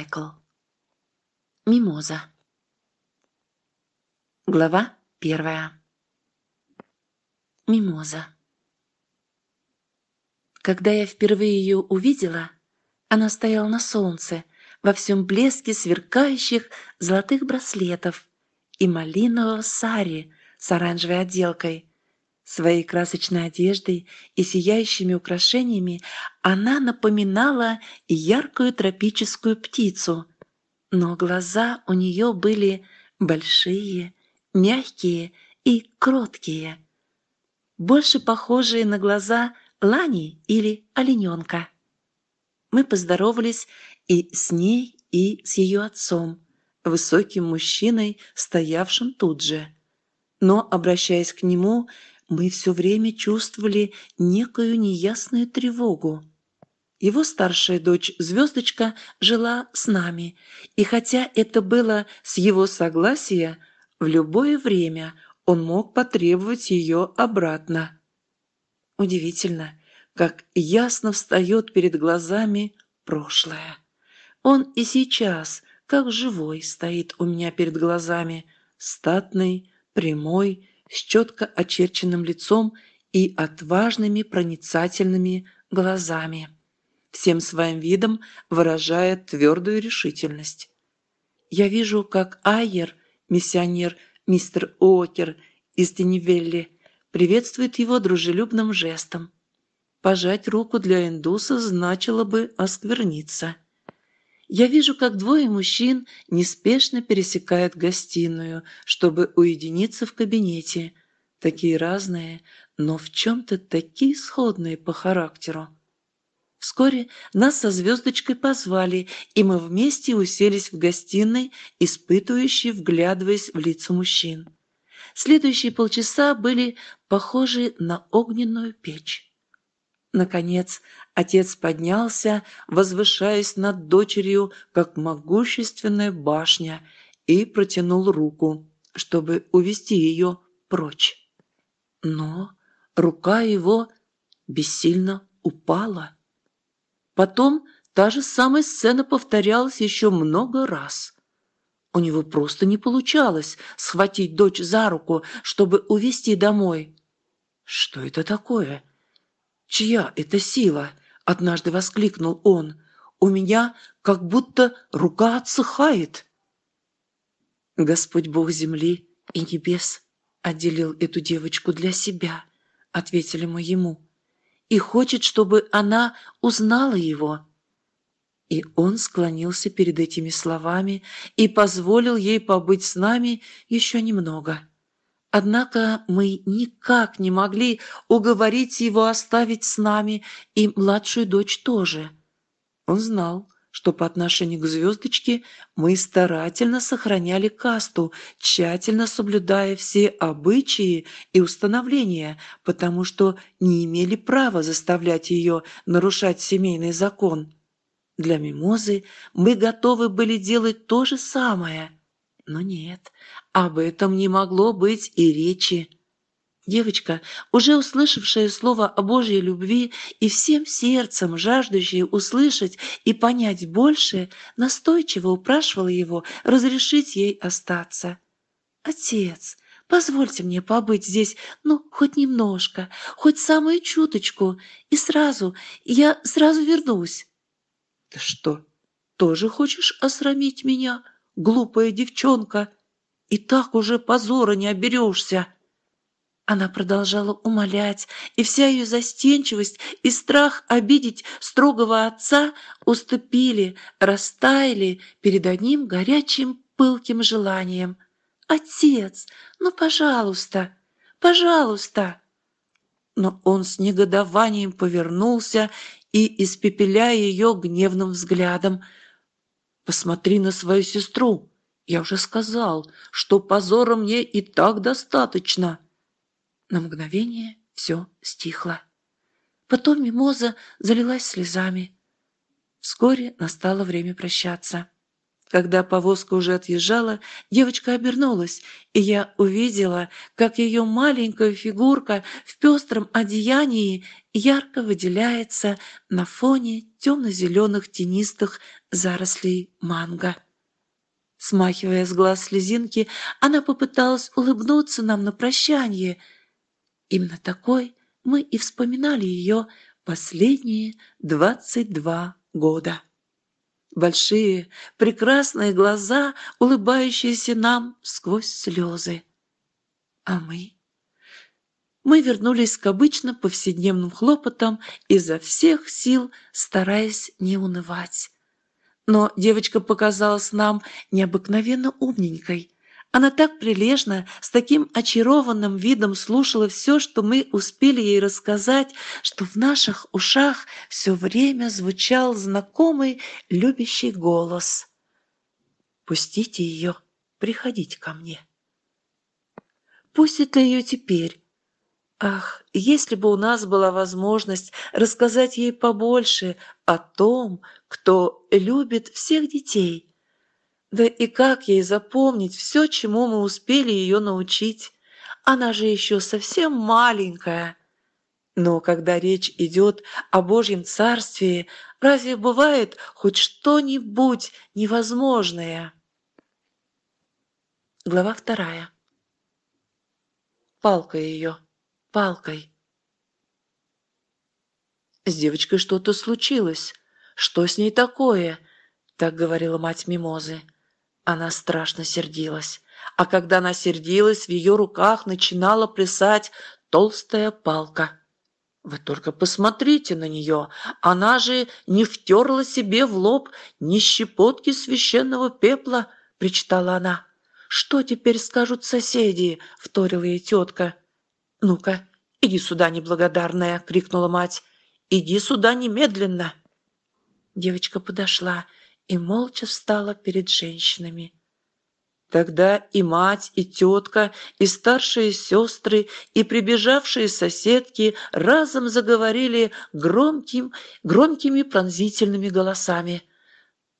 Майкл. Мимоза. Глава первая. Мимоза. Когда я впервые ее увидела, она стояла на солнце, во всем блеске сверкающих золотых браслетов и малинового сари с оранжевой отделкой, Своей красочной одеждой и сияющими украшениями она напоминала яркую тропическую птицу, но глаза у нее были большие, мягкие и кроткие, больше похожие на глаза лани или олененка. Мы поздоровались и с ней, и с ее отцом, высоким мужчиной, стоявшим тут же. Но, обращаясь к нему, мы все время чувствовали некую неясную тревогу. Его старшая дочь, Звездочка, жила с нами, и хотя это было с его согласия, в любое время он мог потребовать ее обратно. Удивительно, как ясно встает перед глазами прошлое. Он и сейчас, как живой, стоит у меня перед глазами, статный, прямой, с четко очерченным лицом и отважными проницательными глазами. Всем своим видом выражая твердую решительность. Я вижу, как Айер, миссионер мистер Окер из Теневелли, приветствует его дружелюбным жестом. Пожать руку для индуса значило бы оскверниться. Я вижу, как двое мужчин неспешно пересекают гостиную, чтобы уединиться в кабинете. Такие разные, но в чем-то такие сходные по характеру. Вскоре нас со звездочкой позвали, и мы вместе уселись в гостиной, испытывающей, вглядываясь в лица мужчин. Следующие полчаса были похожи на огненную печь. Наконец, Отец поднялся, возвышаясь над дочерью, как могущественная башня, и протянул руку, чтобы увести ее прочь. Но рука его бессильно упала. Потом та же самая сцена повторялась еще много раз. У него просто не получалось схватить дочь за руку, чтобы увести домой. Что это такое? Чья это сила? однажды воскликнул он. «У меня как будто рука отсыхает». «Господь Бог земли и небес отделил эту девочку для себя», — ответили мы ему, «и хочет, чтобы она узнала его». И он склонился перед этими словами и позволил ей побыть с нами еще немного. Однако мы никак не могли уговорить его оставить с нами и младшую дочь тоже. Он знал, что по отношению к звездочке мы старательно сохраняли касту, тщательно соблюдая все обычаи и установления, потому что не имели права заставлять ее нарушать семейный закон. Для мимозы мы готовы были делать то же самое – но нет, об этом не могло быть и речи. Девочка, уже услышавшая слово о Божьей любви и всем сердцем жаждущая услышать и понять больше, настойчиво упрашивала его разрешить ей остаться. «Отец, позвольте мне побыть здесь, ну, хоть немножко, хоть самую чуточку, и сразу, я сразу вернусь». «Ты что, тоже хочешь осрамить меня?» глупая девчонка, и так уже позора не оберешься!» Она продолжала умолять, и вся ее застенчивость и страх обидеть строгого отца уступили, растаяли перед одним горячим пылким желанием. «Отец, ну, пожалуйста, пожалуйста!» Но он с негодованием повернулся и, испепеляя ее гневным взглядом, — Посмотри на свою сестру. Я уже сказал, что позора мне и так достаточно. На мгновение все стихло. Потом мимоза залилась слезами. Вскоре настало время прощаться. Когда повозка уже отъезжала, девочка обернулась, и я увидела, как ее маленькая фигурка в пестром одеянии ярко выделяется на фоне темно-зеленых тенистых зарослей манго. Смахивая с глаз слезинки, она попыталась улыбнуться нам на прощание. Именно такой мы и вспоминали ее последние двадцать два года большие, прекрасные глаза, улыбающиеся нам сквозь слезы. А мы? Мы вернулись к обычным повседневным хлопотам, изо всех сил стараясь не унывать. Но девочка показалась нам необыкновенно умненькой. Она так прилежно, с таким очарованным видом слушала все, что мы успели ей рассказать, что в наших ушах все время звучал знакомый любящий голос. «Пустите ее приходить ко мне». «Пустит ли ее теперь?» Ах, если бы у нас была возможность рассказать ей побольше о том, кто любит всех детей – да и как ей запомнить все, чему мы успели ее научить? Она же еще совсем маленькая. Но когда речь идет о Божьем Царстве, разве бывает хоть что-нибудь невозможное? Глава вторая. Палкой ее, палкой. С девочкой что-то случилось. Что с ней такое? Так говорила мать Мимозы. Она страшно сердилась, а когда она сердилась, в ее руках начинала плясать толстая палка. Вы только посмотрите на нее, она же не втерла себе в лоб ни щепотки священного пепла, причитала она. «Что теперь скажут соседи?» — вторила ей тетка. «Ну-ка, иди сюда, неблагодарная!» — крикнула мать. «Иди сюда немедленно!» Девочка подошла и молча встала перед женщинами. Тогда и мать, и тетка, и старшие сестры, и прибежавшие соседки разом заговорили громким, громкими пронзительными голосами.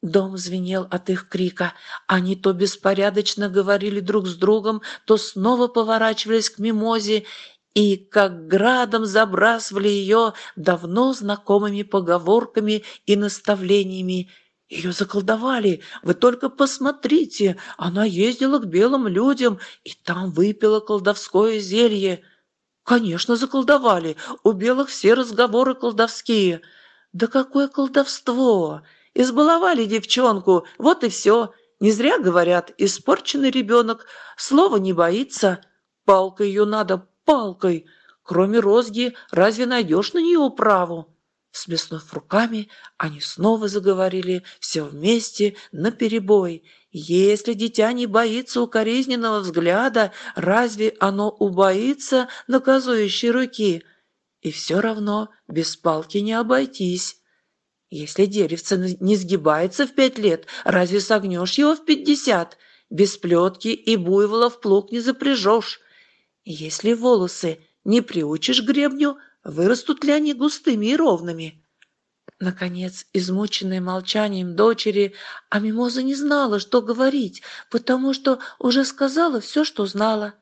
Дом звенел от их крика. Они то беспорядочно говорили друг с другом, то снова поворачивались к мимозе и как градом забрасывали ее давно знакомыми поговорками и наставлениями – ее заколдовали. Вы только посмотрите. Она ездила к белым людям и там выпила колдовское зелье. Конечно, заколдовали. У белых все разговоры колдовские. Да какое колдовство! Избаловали девчонку, вот и все. Не зря говорят, испорченный ребенок. Слова не боится. Палкой ее надо, палкой. Кроме розги, разве найдешь на нее управу? Всплеснув руками, они снова заговорили, все вместе, наперебой. «Если дитя не боится укоризненного взгляда, разве оно убоится наказующей руки? И все равно без палки не обойтись». Если деревце не сгибается в пять лет, разве согнешь его в пятьдесят? Без плетки и буйвола в плуг не запряжешь. Если волосы не приучишь гребню, Вырастут ли они густыми и ровными? Наконец, измученная молчанием дочери, а Мимоза не знала, что говорить, потому что уже сказала все, что знала.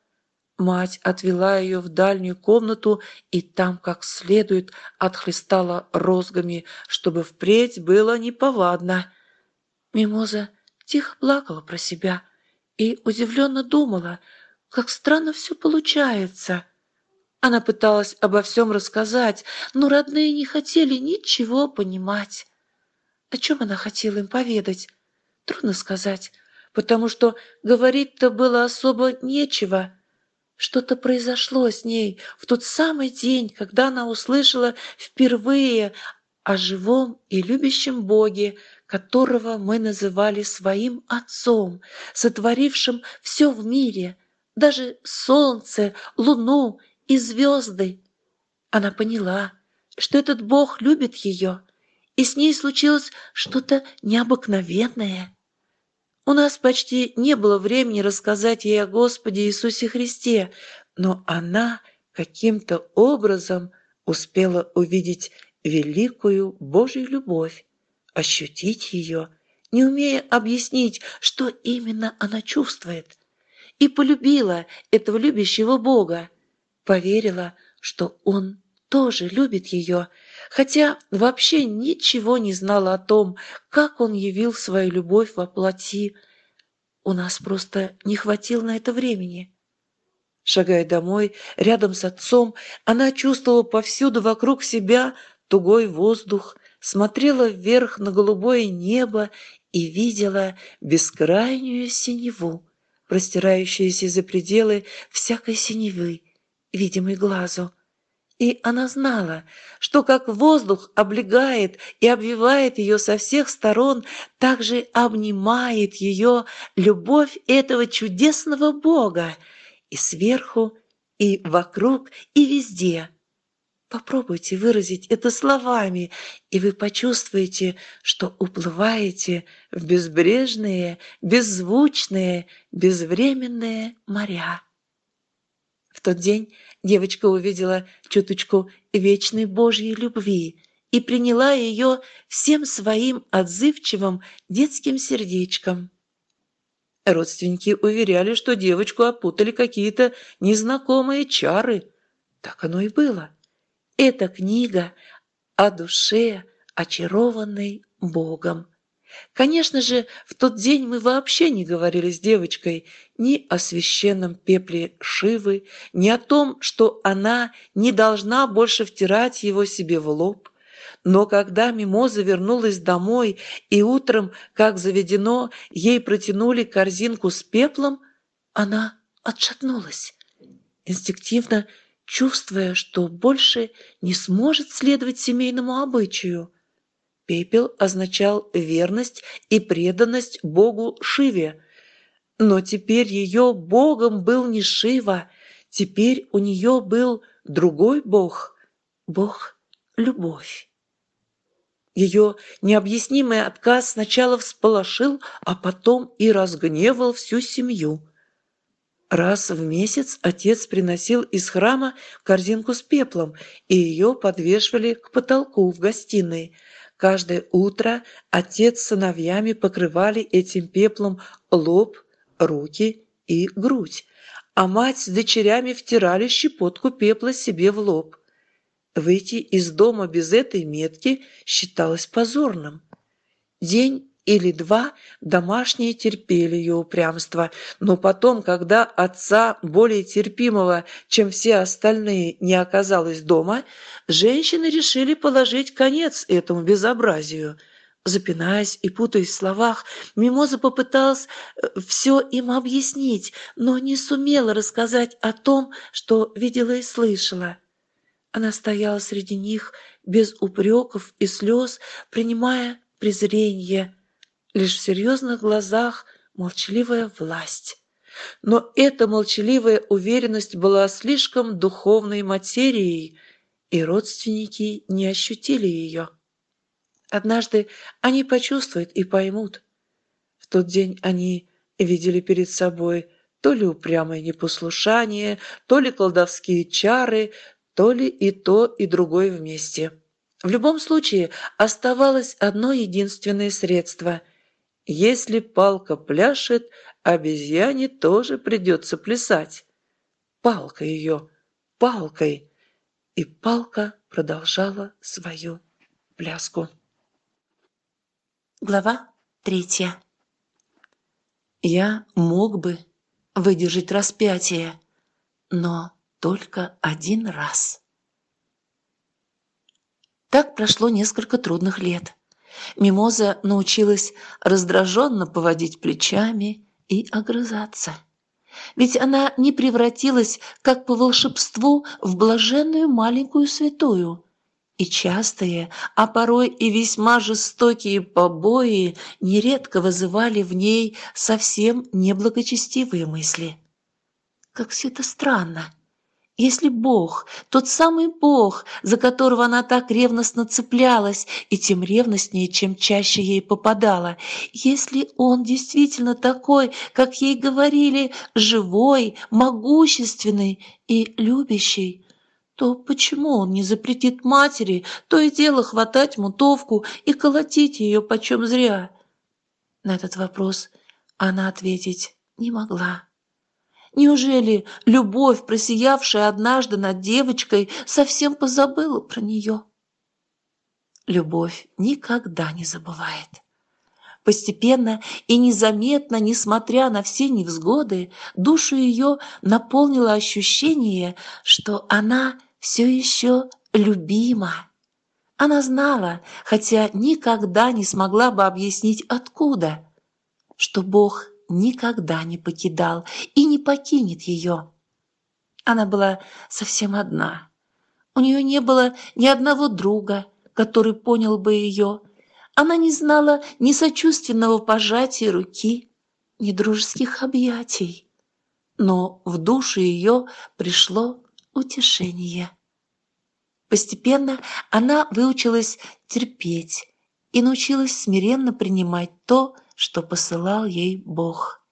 Мать отвела ее в дальнюю комнату и там как следует отхлестала розгами, чтобы впредь было неповадно. Мимоза тихо плакала про себя и удивленно думала, как странно все получается. Она пыталась обо всем рассказать, но родные не хотели ничего понимать. О чем она хотела им поведать? Трудно сказать, потому что говорить-то было особо нечего. Что-то произошло с ней в тот самый день, когда она услышала впервые о живом и любящем Боге, которого мы называли своим Отцом, сотворившим все в мире, даже солнце, луну и звезды. Она поняла, что этот бог любит ее, и с ней случилось что-то необыкновенное. У нас почти не было времени рассказать ей о Господе Иисусе Христе, но она каким-то образом успела увидеть великую Божью любовь, ощутить ее, не умея объяснить, что именно она чувствует, и полюбила этого любящего Бога поверила, что он тоже любит ее, хотя вообще ничего не знала о том, как он явил свою любовь во плоти. У нас просто не хватило на это времени. Шагая домой, рядом с отцом, она чувствовала повсюду вокруг себя тугой воздух, смотрела вверх на голубое небо и видела бескрайнюю синеву, простирающуюся за пределы всякой синевы, видимый глазу. И она знала, что как воздух облегает и обвивает ее со всех сторон, так же обнимает ее любовь этого чудесного Бога и сверху, и вокруг, и везде. Попробуйте выразить это словами, и вы почувствуете, что уплываете в безбрежные, беззвучные, безвременные моря. В тот день девочка увидела чуточку вечной Божьей любви и приняла ее всем своим отзывчивым детским сердечком. Родственники уверяли, что девочку опутали какие-то незнакомые чары. Так оно и было. Эта книга о душе, очарованной Богом. Конечно же, в тот день мы вообще не говорили с девочкой ни о священном пепле Шивы, ни о том, что она не должна больше втирать его себе в лоб. Но когда Мимоза вернулась домой и утром, как заведено, ей протянули корзинку с пеплом, она отшатнулась, инстинктивно чувствуя, что больше не сможет следовать семейному обычаю – Пепел означал верность и преданность богу Шиве. Но теперь ее богом был не Шива, теперь у нее был другой бог, бог – любовь. Ее необъяснимый отказ сначала всполошил, а потом и разгневал всю семью. Раз в месяц отец приносил из храма корзинку с пеплом, и ее подвешивали к потолку в гостиной – Каждое утро отец с сыновьями покрывали этим пеплом лоб, руки и грудь, а мать с дочерями втирали щепотку пепла себе в лоб. Выйти из дома без этой метки считалось позорным. День или два домашние терпели ее упрямство, но потом, когда отца, более терпимого, чем все остальные, не оказалось дома, женщины решили положить конец этому безобразию. Запинаясь и путаясь в словах, Мимоза попыталась э, все им объяснить, но не сумела рассказать о том, что видела и слышала. Она стояла среди них без упреков и слез, принимая презрение, лишь в серьезных глазах молчаливая власть. Но эта молчаливая уверенность была слишком духовной материей, и родственники не ощутили ее. Однажды они почувствуют и поймут. В тот день они видели перед собой то ли упрямое непослушание, то ли колдовские чары, то ли и то, и другое вместе. В любом случае оставалось одно единственное средство если палка пляшет, обезьяне тоже придется плясать. Палка ее, палкой. И палка продолжала свою пляску. Глава третья. Я мог бы выдержать распятие, но только один раз. Так прошло несколько трудных лет. Мимоза научилась раздраженно поводить плечами и огрызаться. Ведь она не превратилась, как по волшебству, в блаженную маленькую святую. И частые, а порой и весьма жестокие побои нередко вызывали в ней совсем неблагочестивые мысли. Как все это странно! Если Бог, тот самый Бог, за которого она так ревностно цеплялась, и тем ревностнее, чем чаще ей попадала, если Он действительно такой, как ей говорили, живой, могущественный и любящий, то почему он не запретит матери то и дело хватать мутовку и колотить ее почем зря? На этот вопрос она ответить не могла. Неужели любовь, просиявшая однажды над девочкой, совсем позабыла про нее? Любовь никогда не забывает. Постепенно и незаметно, несмотря на все невзгоды, душу ее наполнило ощущение, что она все еще любима. Она знала, хотя никогда не смогла бы объяснить откуда, что Бог никогда не покидал и не покинет ее. Она была совсем одна. У нее не было ни одного друга, который понял бы ее. Она не знала ни сочувственного пожатия руки, ни дружеских объятий. Но в душу ее пришло утешение. Постепенно она выучилась терпеть и научилась смиренно принимать то, что что посылал ей Бог.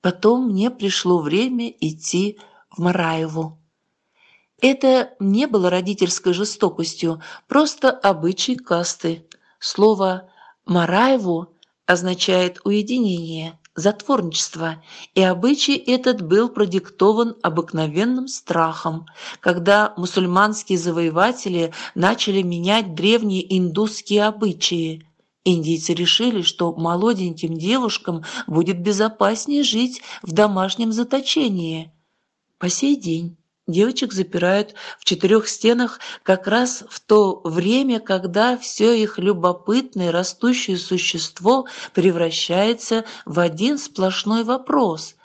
Потом мне пришло время идти в Мараеву. Это не было родительской жестокостью, просто обычай касты. Слово «мараеву» означает «уединение», «затворничество», и обычай этот был продиктован обыкновенным страхом, когда мусульманские завоеватели начали менять древние индусские обычаи. Индийцы решили, что молоденьким девушкам будет безопаснее жить в домашнем заточении. По сей день девочек запирают в четырех стенах как раз в то время, когда все их любопытное растущее существо превращается в один сплошной вопрос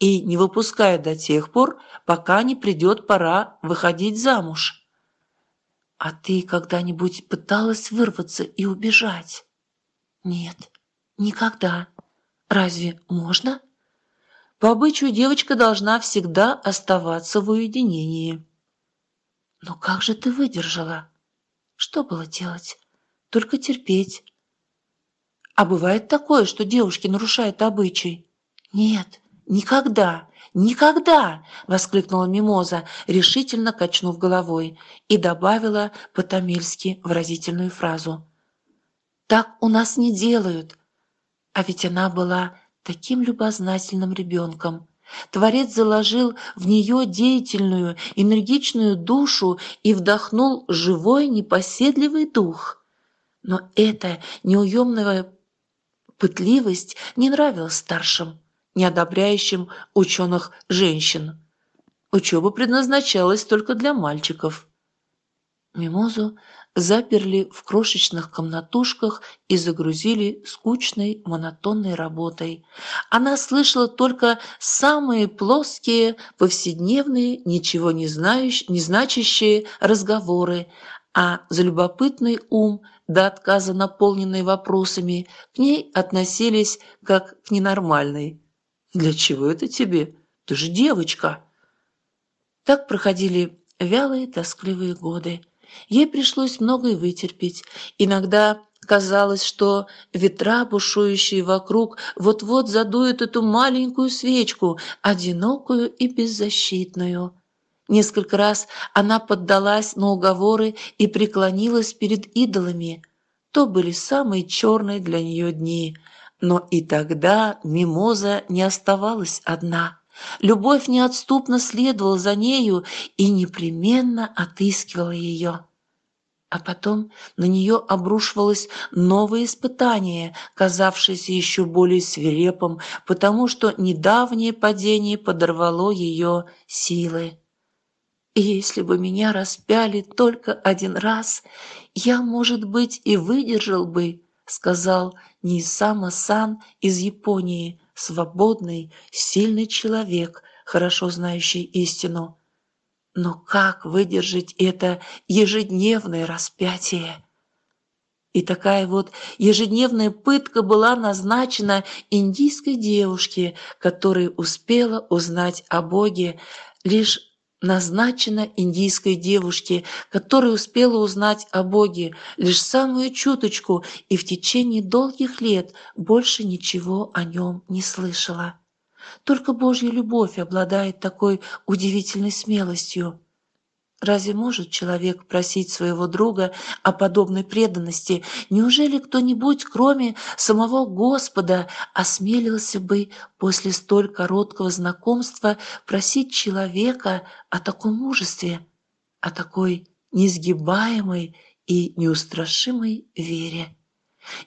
и не выпускают до тех пор, пока не придет пора выходить замуж. «А ты когда-нибудь пыталась вырваться и убежать?» Нет, никогда. Разве можно? По обычаю девочка должна всегда оставаться в уединении. Но как же ты выдержала? Что было делать? Только терпеть. А бывает такое, что девушки нарушают обычай? Нет, никогда, никогда, воскликнула Мимоза, решительно качнув головой, и добавила по-тамильски выразительную фразу – так у нас не делают. А ведь она была таким любознательным ребенком. Творец заложил в нее деятельную, энергичную душу и вдохнул живой, непоседливый дух. Но эта неуемная пытливость не нравилась старшим, неодобряющим ученых женщин. Учеба предназначалась только для мальчиков. Мимозу заперли в крошечных комнатушках и загрузили скучной монотонной работой. Она слышала только самые плоские, повседневные, ничего не, знающие, не значащие разговоры, а за любопытный ум, до отказа наполненный вопросами, к ней относились как к ненормальной. «Для чего это тебе? Ты же девочка!» Так проходили вялые, тоскливые годы. Ей пришлось многое вытерпеть. Иногда казалось, что ветра, бушующие вокруг, вот-вот задуют эту маленькую свечку, одинокую и беззащитную. Несколько раз она поддалась на уговоры и преклонилась перед идолами. То были самые черные для нее дни, но и тогда мимоза не оставалась одна. Любовь неотступно следовала за нею и непременно отыскивала ее. А потом на нее обрушивалось новое испытание, казавшееся еще более свирепым, потому что недавнее падение подорвало ее силы. если бы меня распяли только один раз, я, может быть, и выдержал бы, сказал Нисама-сан из Японии – свободный, сильный человек, хорошо знающий истину. Но как выдержать это ежедневное распятие? И такая вот ежедневная пытка была назначена индийской девушке, которая успела узнать о Боге лишь назначена индийской девушке, которая успела узнать о Боге лишь самую чуточку и в течение долгих лет больше ничего о нем не слышала. Только Божья любовь обладает такой удивительной смелостью. Разве может человек просить своего друга о подобной преданности? Неужели кто-нибудь, кроме самого Господа, осмелился бы после столь короткого знакомства просить человека о таком мужестве, о такой несгибаемой и неустрашимой вере?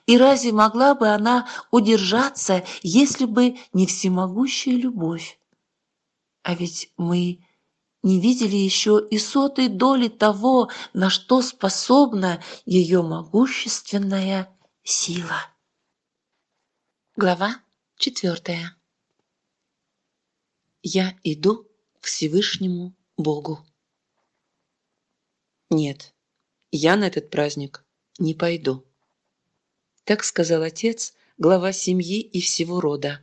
И разве могла бы она удержаться, если бы не всемогущая любовь? А ведь мы – не видели еще и сотой доли того, на что способна ее могущественная сила. Глава четвертая. Я иду к Всевышнему Богу. Нет, я на этот праздник не пойду. Так сказал отец, глава семьи и всего рода.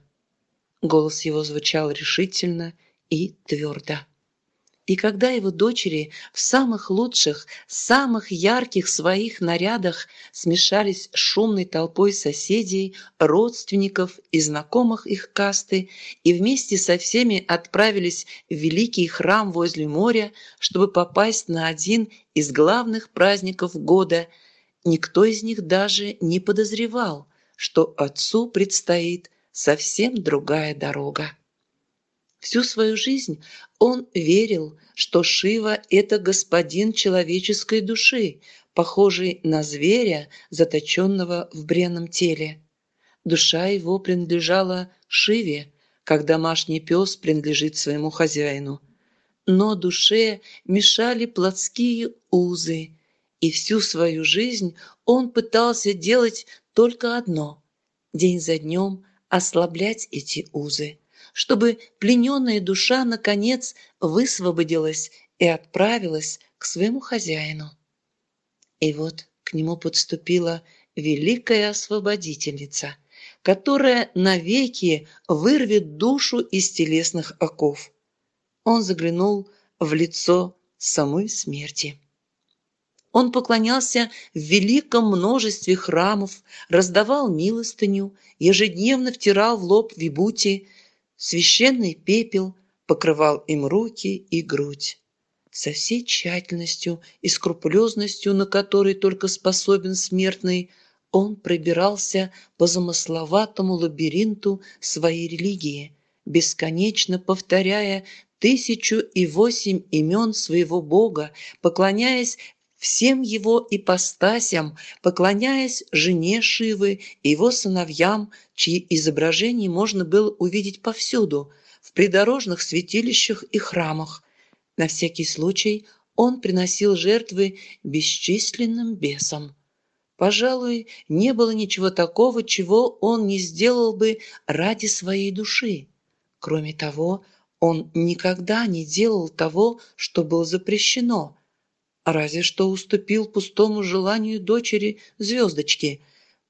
Голос его звучал решительно и твердо. И когда его дочери в самых лучших, самых ярких своих нарядах смешались с шумной толпой соседей, родственников и знакомых их касты, и вместе со всеми отправились в великий храм возле моря, чтобы попасть на один из главных праздников года, никто из них даже не подозревал, что отцу предстоит совсем другая дорога. Всю свою жизнь он верил, что Шива – это господин человеческой души, похожий на зверя, заточенного в бренном теле. Душа его принадлежала Шиве, как домашний пес принадлежит своему хозяину. Но душе мешали плотские узы, и всю свою жизнь он пытался делать только одно – день за днем ослаблять эти узы чтобы плененная душа, наконец, высвободилась и отправилась к своему хозяину. И вот к нему подступила великая освободительница, которая навеки вырвет душу из телесных оков. Он заглянул в лицо самой смерти. Он поклонялся в великом множестве храмов, раздавал милостыню, ежедневно втирал в лоб вибути, Священный пепел покрывал им руки и грудь. Со всей тщательностью и скрупулезностью, на которой только способен смертный, он пробирался по замысловатому лабиринту своей религии, бесконечно повторяя тысячу и восемь имен своего Бога, поклоняясь всем его ипостасям, поклоняясь жене Шивы и его сыновьям, чьи изображения можно было увидеть повсюду, в придорожных святилищах и храмах. На всякий случай он приносил жертвы бесчисленным бесам. Пожалуй, не было ничего такого, чего он не сделал бы ради своей души. Кроме того, он никогда не делал того, что было запрещено – Разве что уступил пустому желанию дочери звездочки,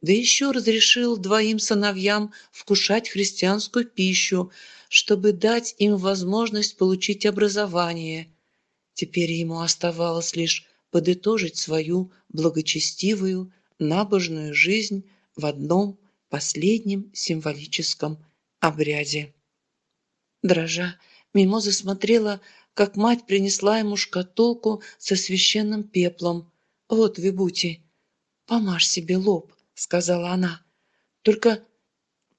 да еще разрешил двоим сыновьям вкушать христианскую пищу, чтобы дать им возможность получить образование. Теперь ему оставалось лишь подытожить свою благочестивую, набожную жизнь в одном последнем символическом обряде. Дрожа, Мимоза смотрела как мать принесла ему шкатулку со священным пеплом. «Вот, Вибути, помажь себе лоб», — сказала она. «Только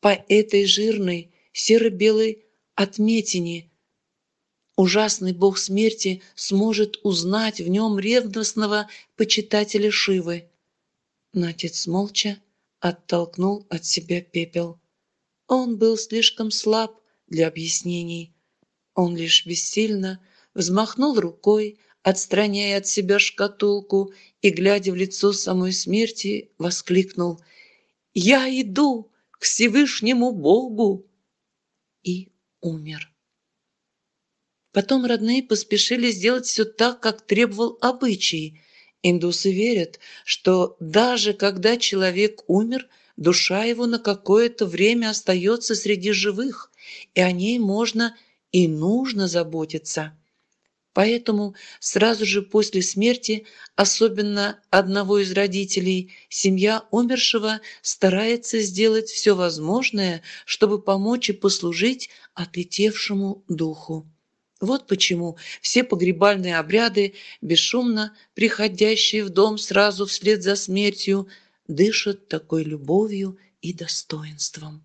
по этой жирной, серо-белой отметине — Ужасный бог смерти сможет узнать в нем ревностного почитателя Шивы. Натец молча оттолкнул от себя пепел. Он был слишком слаб для объяснений. Он лишь бессильно взмахнул рукой, отстраняя от себя шкатулку и, глядя в лицо самой смерти, воскликнул «Я иду к Всевышнему Богу!» и умер. Потом родные поспешили сделать все так, как требовал обычай. Индусы верят, что даже когда человек умер, душа его на какое-то время остается среди живых, и о ней можно и нужно заботиться. Поэтому сразу же после смерти, особенно одного из родителей, семья умершего старается сделать все возможное, чтобы помочь и послужить отлетевшему духу. Вот почему все погребальные обряды, бесшумно приходящие в дом сразу вслед за смертью, дышат такой любовью и достоинством.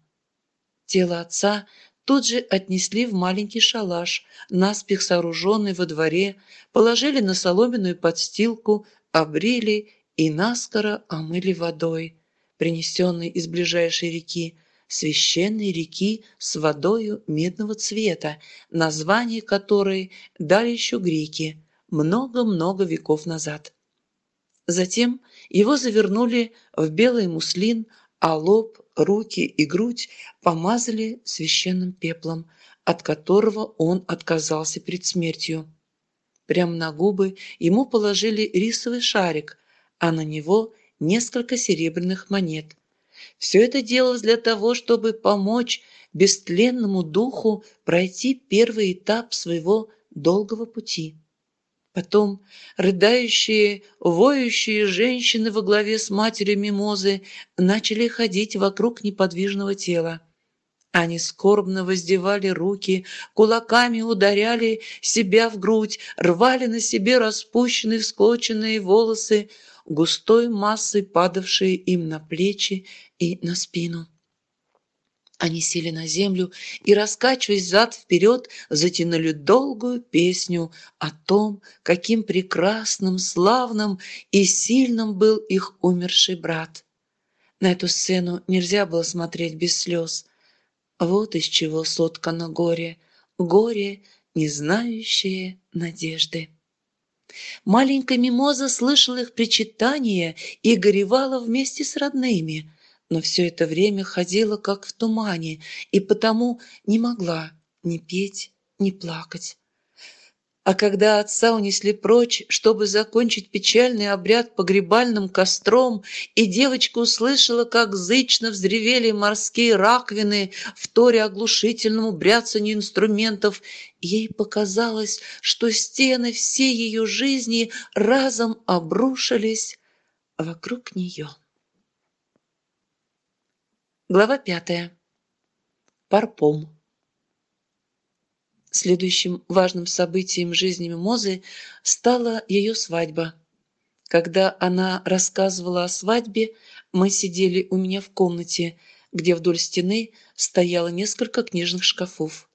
Тело отца тут же отнесли в маленький шалаш, наспех сооруженный во дворе, положили на соломенную подстилку, обрили и наскоро омыли водой, принесенной из ближайшей реки, священной реки с водою медного цвета, название которой дали еще греки много-много веков назад. Затем его завернули в белый муслин, а лоб руки и грудь помазали священным пеплом, от которого он отказался перед смертью. Прямо на губы ему положили рисовый шарик, а на него несколько серебряных монет. Все это делалось для того, чтобы помочь бестленному духу пройти первый этап своего долгого пути. Потом рыдающие, воющие женщины во главе с матерью Мимозы начали ходить вокруг неподвижного тела. Они скорбно воздевали руки, кулаками ударяли себя в грудь, рвали на себе распущенные всклоченные волосы, густой массой падавшие им на плечи и на спину. Они сели на землю и, раскачиваясь зад-вперед, затянули долгую песню о том, каким прекрасным, славным и сильным был их умерший брат. На эту сцену нельзя было смотреть без слез. Вот из чего соткано горе, горе, не знающее надежды. Маленькая мимоза слышала их причитания и горевала вместе с родными – но все это время ходила как в тумане и потому не могла ни петь, ни плакать. А когда отца унесли прочь, чтобы закончить печальный обряд погребальным костром, и девочка услышала, как зычно взревели морские раковины в торе оглушительному бряцанию инструментов, ей показалось, что стены всей ее жизни разом обрушились вокруг нее. Глава пятая. Парпом. Следующим важным событием жизни Мимозы стала ее свадьба. Когда она рассказывала о свадьбе, мы сидели у меня в комнате, где вдоль стены стояло несколько книжных шкафов.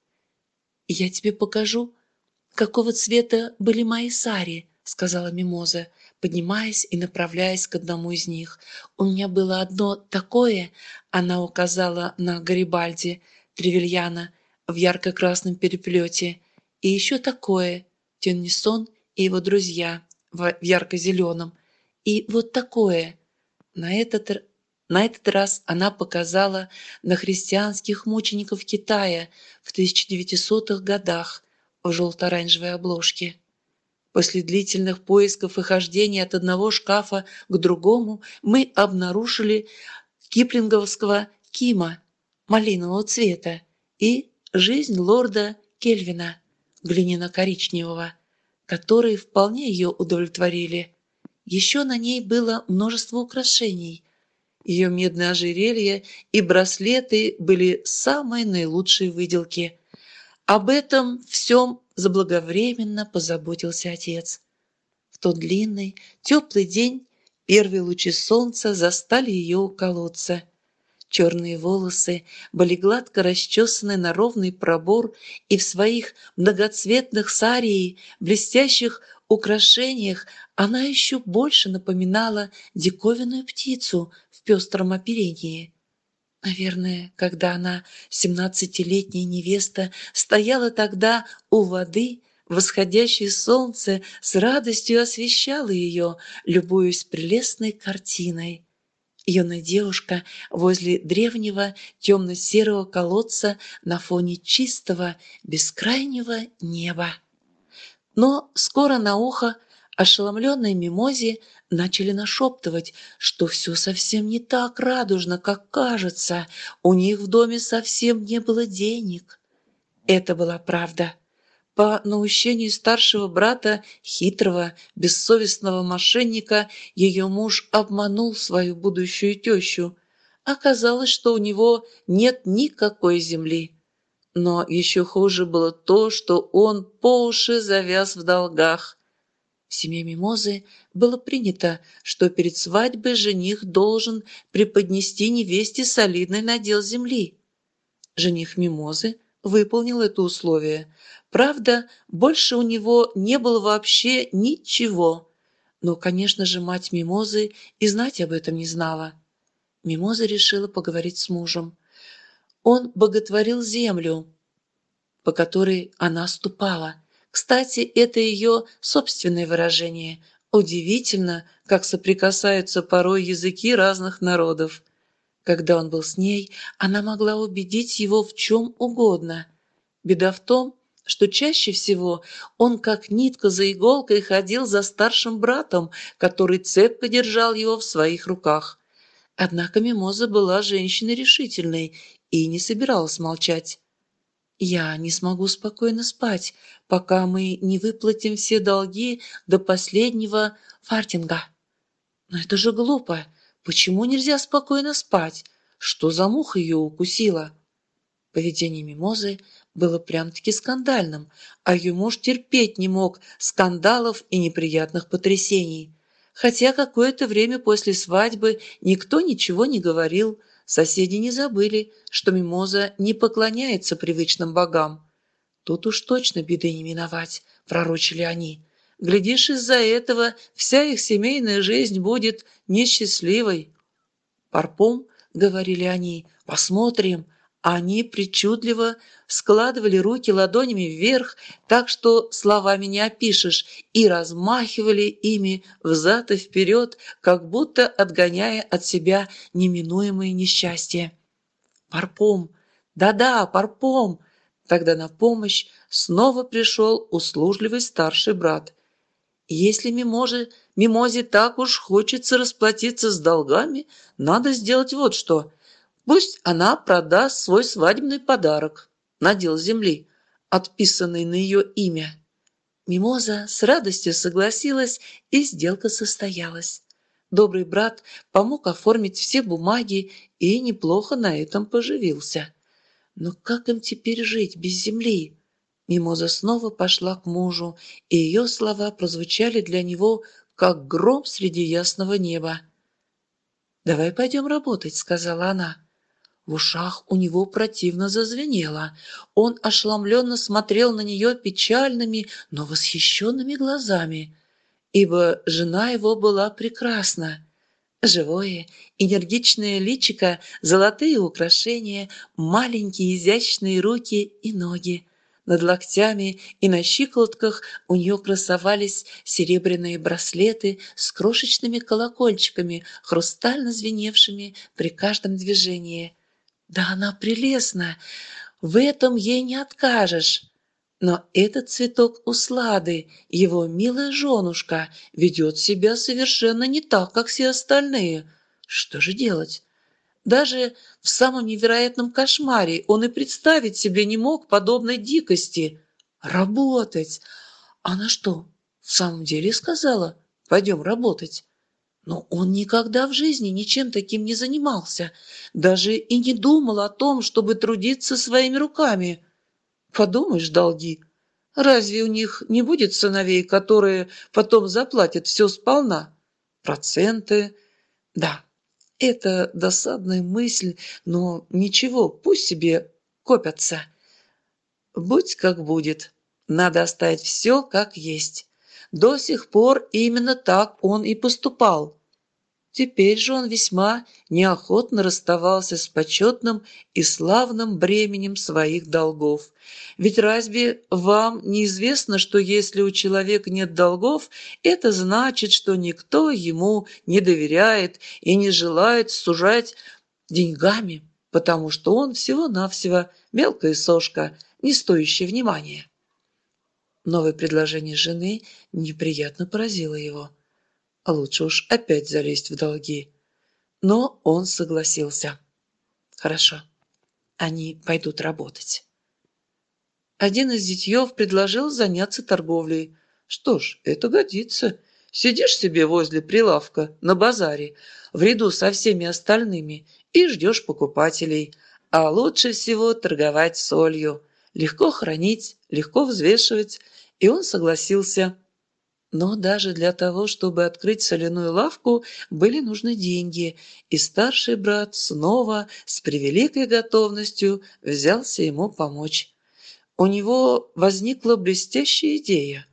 «Я тебе покажу, какого цвета были мои сари», — сказала Мимоза поднимаясь и направляясь к одному из них. «У меня было одно такое», — она указала на Гарибальди, Тревельяна, в ярко-красном переплете. «И еще такое», — Теннисон и его друзья в ярко-зеленом. «И вот такое». На этот, на этот раз она показала на христианских мучеников Китая в 1900-х годах в желто-оранжевой обложке. После длительных поисков и хождения от одного шкафа к другому мы обнаружили киплинговского Кима малинового цвета и «Жизнь лорда Кельвина» глиняно-коричневого, которые вполне ее удовлетворили. Еще на ней было множество украшений. Ее медное ожерелье и браслеты были самой наилучшей выделки. Об этом всем заблаговременно позаботился отец. В тот длинный, теплый день первые лучи солнца застали ее у колодца. Черные волосы были гладко расчесаны на ровный пробор и в своих многоцветных сарии, блестящих украшениях она еще больше напоминала диковинную птицу в пестром оперении. Наверное, когда она, семнадцатилетняя невеста, стояла тогда у воды, восходящее солнце с радостью освещало ее, любуясь прелестной картиной. Юная девушка возле древнего темно-серого колодца на фоне чистого, бескрайнего неба. Но скоро на ухо Ошеломленные мимози начали нашептывать, что все совсем не так радужно, как кажется. У них в доме совсем не было денег. Это была правда. По наущению старшего брата, хитрого, бессовестного мошенника, ее муж обманул свою будущую тещу. Оказалось, что у него нет никакой земли. Но еще хуже было то, что он по уши завяз в долгах. В семье Мимозы было принято, что перед свадьбой жених должен преподнести невесте солидный надел земли. Жених Мимозы выполнил это условие. Правда, больше у него не было вообще ничего. Но, конечно же, мать Мимозы и знать об этом не знала. Мимоза решила поговорить с мужем. Он боготворил землю, по которой она ступала – кстати, это ее собственное выражение. Удивительно, как соприкасаются порой языки разных народов. Когда он был с ней, она могла убедить его в чем угодно. Беда в том, что чаще всего он как нитка за иголкой ходил за старшим братом, который цепко держал его в своих руках. Однако Мимоза была женщиной решительной и не собиралась молчать. Я не смогу спокойно спать, пока мы не выплатим все долги до последнего фартинга. Но это же глупо. Почему нельзя спокойно спать? Что за муха ее укусила? Поведение Мимозы было прям-таки скандальным, а ее муж терпеть не мог скандалов и неприятных потрясений. Хотя какое-то время после свадьбы никто ничего не говорил – Соседи не забыли, что Мимоза не поклоняется привычным богам. Тут уж точно беды не миновать, пророчили они. Глядишь, из-за этого вся их семейная жизнь будет несчастливой. Парпом, говорили они, посмотрим, они причудливо складывали руки ладонями вверх, так что словами не опишешь, и размахивали ими взад и вперед, как будто отгоняя от себя неминуемое несчастье. «Парпом! Да-да, парпом!» Тогда на помощь снова пришел услужливый старший брат. «Если миможе, мимозе так уж хочется расплатиться с долгами, надо сделать вот что – Пусть она продаст свой свадебный подарок, надел земли, отписанный на ее имя. Мимоза с радостью согласилась, и сделка состоялась. Добрый брат помог оформить все бумаги и неплохо на этом поживился. Но как им теперь жить без земли? Мимоза снова пошла к мужу, и ее слова прозвучали для него, как гром среди ясного неба. «Давай пойдем работать», — сказала она. В ушах у него противно зазвенело. Он ошеломленно смотрел на нее печальными, но восхищенными глазами, ибо жена его была прекрасна. Живое, энергичное личико, золотые украшения, маленькие изящные руки и ноги. Над локтями и на щиколотках у нее красовались серебряные браслеты с крошечными колокольчиками, хрустально звеневшими при каждом движении – да она прелестна, в этом ей не откажешь. Но этот цветок услады, его милая женушка, ведет себя совершенно не так, как все остальные. Что же делать? Даже в самом невероятном кошмаре он и представить себе не мог подобной дикости. Работать! Она что, в самом деле сказала? Пойдем работать. Но он никогда в жизни ничем таким не занимался, даже и не думал о том, чтобы трудиться своими руками. Подумаешь, долги. Разве у них не будет сыновей, которые потом заплатят все сполна? Проценты. Да, это досадная мысль, но ничего, пусть себе копятся. Будь как будет. Надо оставить все как есть. До сих пор именно так он и поступал. Теперь же он весьма неохотно расставался с почетным и славным бременем своих долгов. Ведь разве вам неизвестно, что если у человека нет долгов, это значит, что никто ему не доверяет и не желает сужать деньгами, потому что он всего-навсего мелкая сошка, не стоящая внимания? Новое предложение жены неприятно поразило его. Лучше уж опять залезть в долги. Но он согласился. Хорошо, они пойдут работать. Один из зятьев предложил заняться торговлей. Что ж, это годится. Сидишь себе возле прилавка на базаре, в ряду со всеми остальными, и ждешь покупателей. А лучше всего торговать солью легко хранить, легко взвешивать, и он согласился. Но даже для того, чтобы открыть соляную лавку, были нужны деньги, и старший брат снова с превеликой готовностью взялся ему помочь. У него возникла блестящая идея.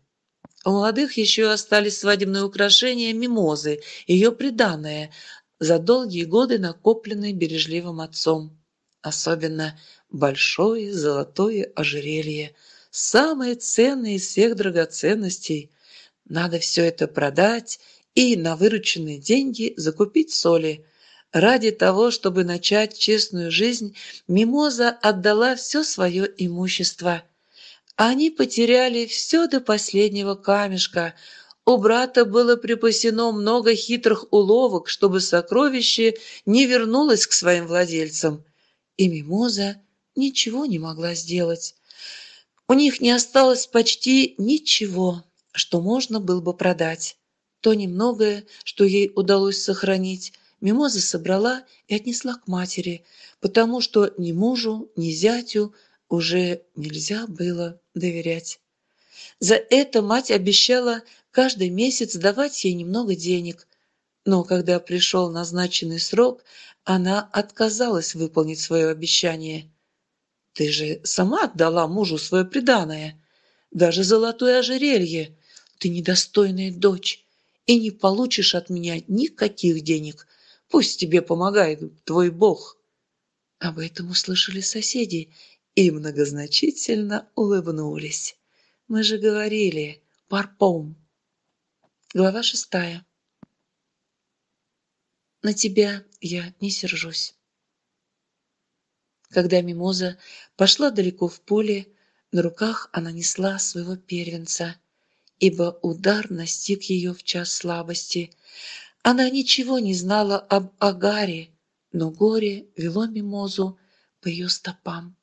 У молодых еще остались свадебные украшения мимозы, ее приданное, за долгие годы накопленные бережливым отцом. Особенно большое золотое ожерелье, самое ценное из всех драгоценностей. Надо все это продать и на вырученные деньги закупить соли. Ради того, чтобы начать честную жизнь, Мимоза отдала все свое имущество. Они потеряли все до последнего камешка. У брата было припасено много хитрых уловок, чтобы сокровище не вернулось к своим владельцам. И Мимоза ничего не могла сделать. У них не осталось почти ничего, что можно было бы продать. То немногое, что ей удалось сохранить, Мимоза собрала и отнесла к матери, потому что ни мужу, ни зятю уже нельзя было доверять. За это мать обещала каждый месяц давать ей немного денег, но когда пришел назначенный срок, она отказалась выполнить свое обещание. Ты же сама отдала мужу свое преданное, даже золотое ожерелье. Ты недостойная дочь и не получишь от меня никаких денег. Пусть тебе помогает твой Бог». Об этом услышали соседи и многозначительно улыбнулись. «Мы же говорили, парпом». Глава шестая. «На тебя я не сержусь». Когда мимоза пошла далеко в поле, на руках она несла своего первенца, ибо удар настиг ее в час слабости. Она ничего не знала об Агаре, но горе вело мимозу по ее стопам.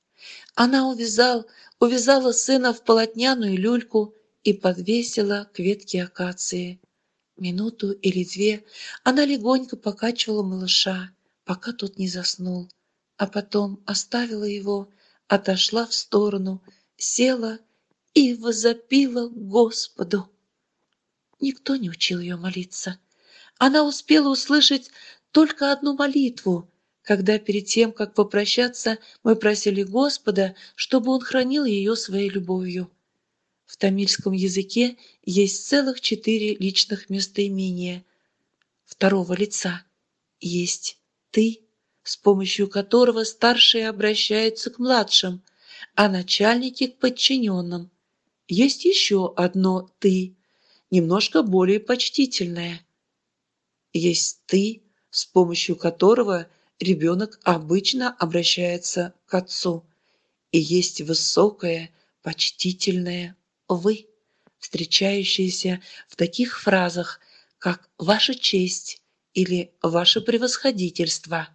Она увязал, увязала сына в полотняную люльку и подвесила к ветке акации. Минуту или две она легонько покачивала малыша, пока тот не заснул а потом оставила его, отошла в сторону, села и возопила Господу. Никто не учил ее молиться. Она успела услышать только одну молитву, когда перед тем, как попрощаться, мы просили Господа, чтобы Он хранил ее своей любовью. В тамильском языке есть целых четыре личных местоимения. Второго лица есть «ты», с помощью которого старшие обращаются к младшим, а начальники к подчиненным. Есть еще одно «ты», немножко более почтительное. Есть «ты», с помощью которого ребенок обычно обращается к отцу. И есть высокое, почтительное «вы», встречающееся в таких фразах, как «ваша честь» или «ваше превосходительство».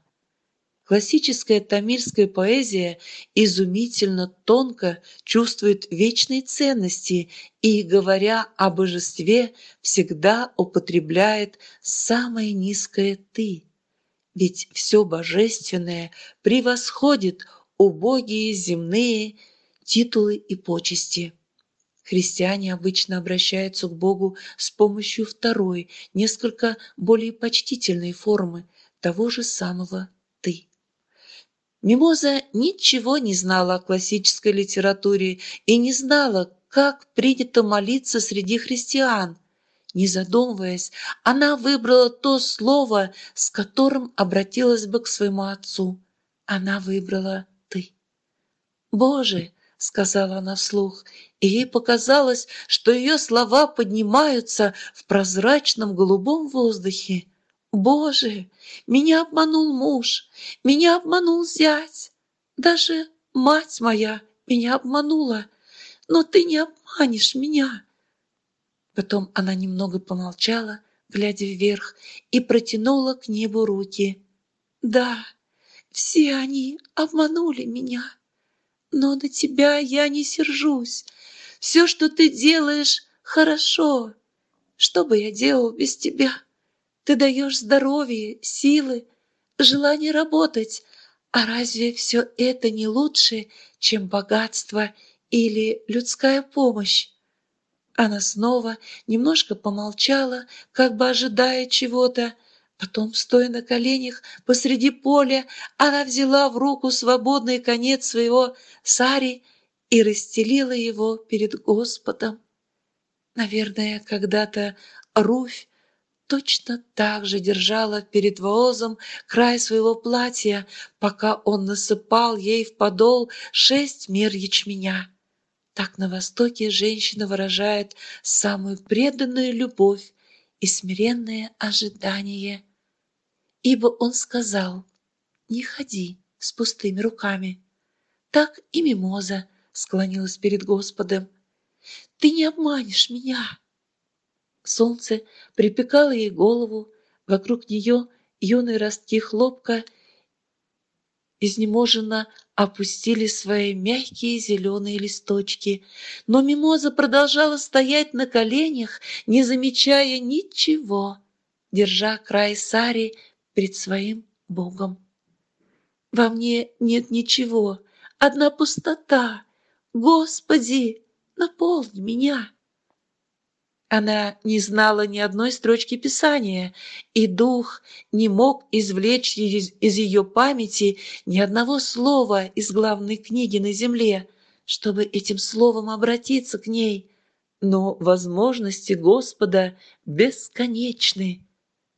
Классическая тамильская поэзия изумительно тонко чувствует вечные ценности и, говоря о божестве, всегда употребляет самое низкое «ты». Ведь все божественное превосходит убогие земные титулы и почести. Христиане обычно обращаются к Богу с помощью второй, несколько более почтительной формы того же самого «ты». Мимоза ничего не знала о классической литературе и не знала, как принято молиться среди христиан. Не задумываясь, она выбрала то слово, с которым обратилась бы к своему отцу. Она выбрала «ты». «Боже!» — сказала она вслух, и ей показалось, что ее слова поднимаются в прозрачном голубом воздухе. Боже, меня обманул муж, меня обманул зять, даже мать моя меня обманула, но ты не обманешь меня. Потом она немного помолчала, глядя вверх, и протянула к небу руки. Да, все они обманули меня, но на тебя я не сержусь. Все, что ты делаешь, хорошо. Что бы я делал без тебя?» Ты даешь здоровье, силы, желание работать. А разве все это не лучше, чем богатство или людская помощь? Она снова немножко помолчала, как бы ожидая чего-то. Потом, стоя на коленях посреди поля, она взяла в руку свободный конец своего сари и расстелила его перед Господом. Наверное, когда-то Руфь точно так же держала перед Воозом край своего платья, пока он насыпал ей в подол шесть мер ячменя. Так на Востоке женщина выражает самую преданную любовь и смиренное ожидание. Ибо он сказал, «Не ходи с пустыми руками». Так и мимоза склонилась перед Господом. «Ты не обманешь меня!» Солнце припекало ей голову, вокруг нее юные ростки хлопка изнеможенно опустили свои мягкие зеленые листочки, но мимоза продолжала стоять на коленях, не замечая ничего, держа край сари перед своим Богом. «Во мне нет ничего, одна пустота. Господи, наполни меня!» Она не знала ни одной строчки Писания, и дух не мог извлечь из ее памяти ни одного слова из главной книги на земле, чтобы этим словом обратиться к ней. Но возможности Господа бесконечны.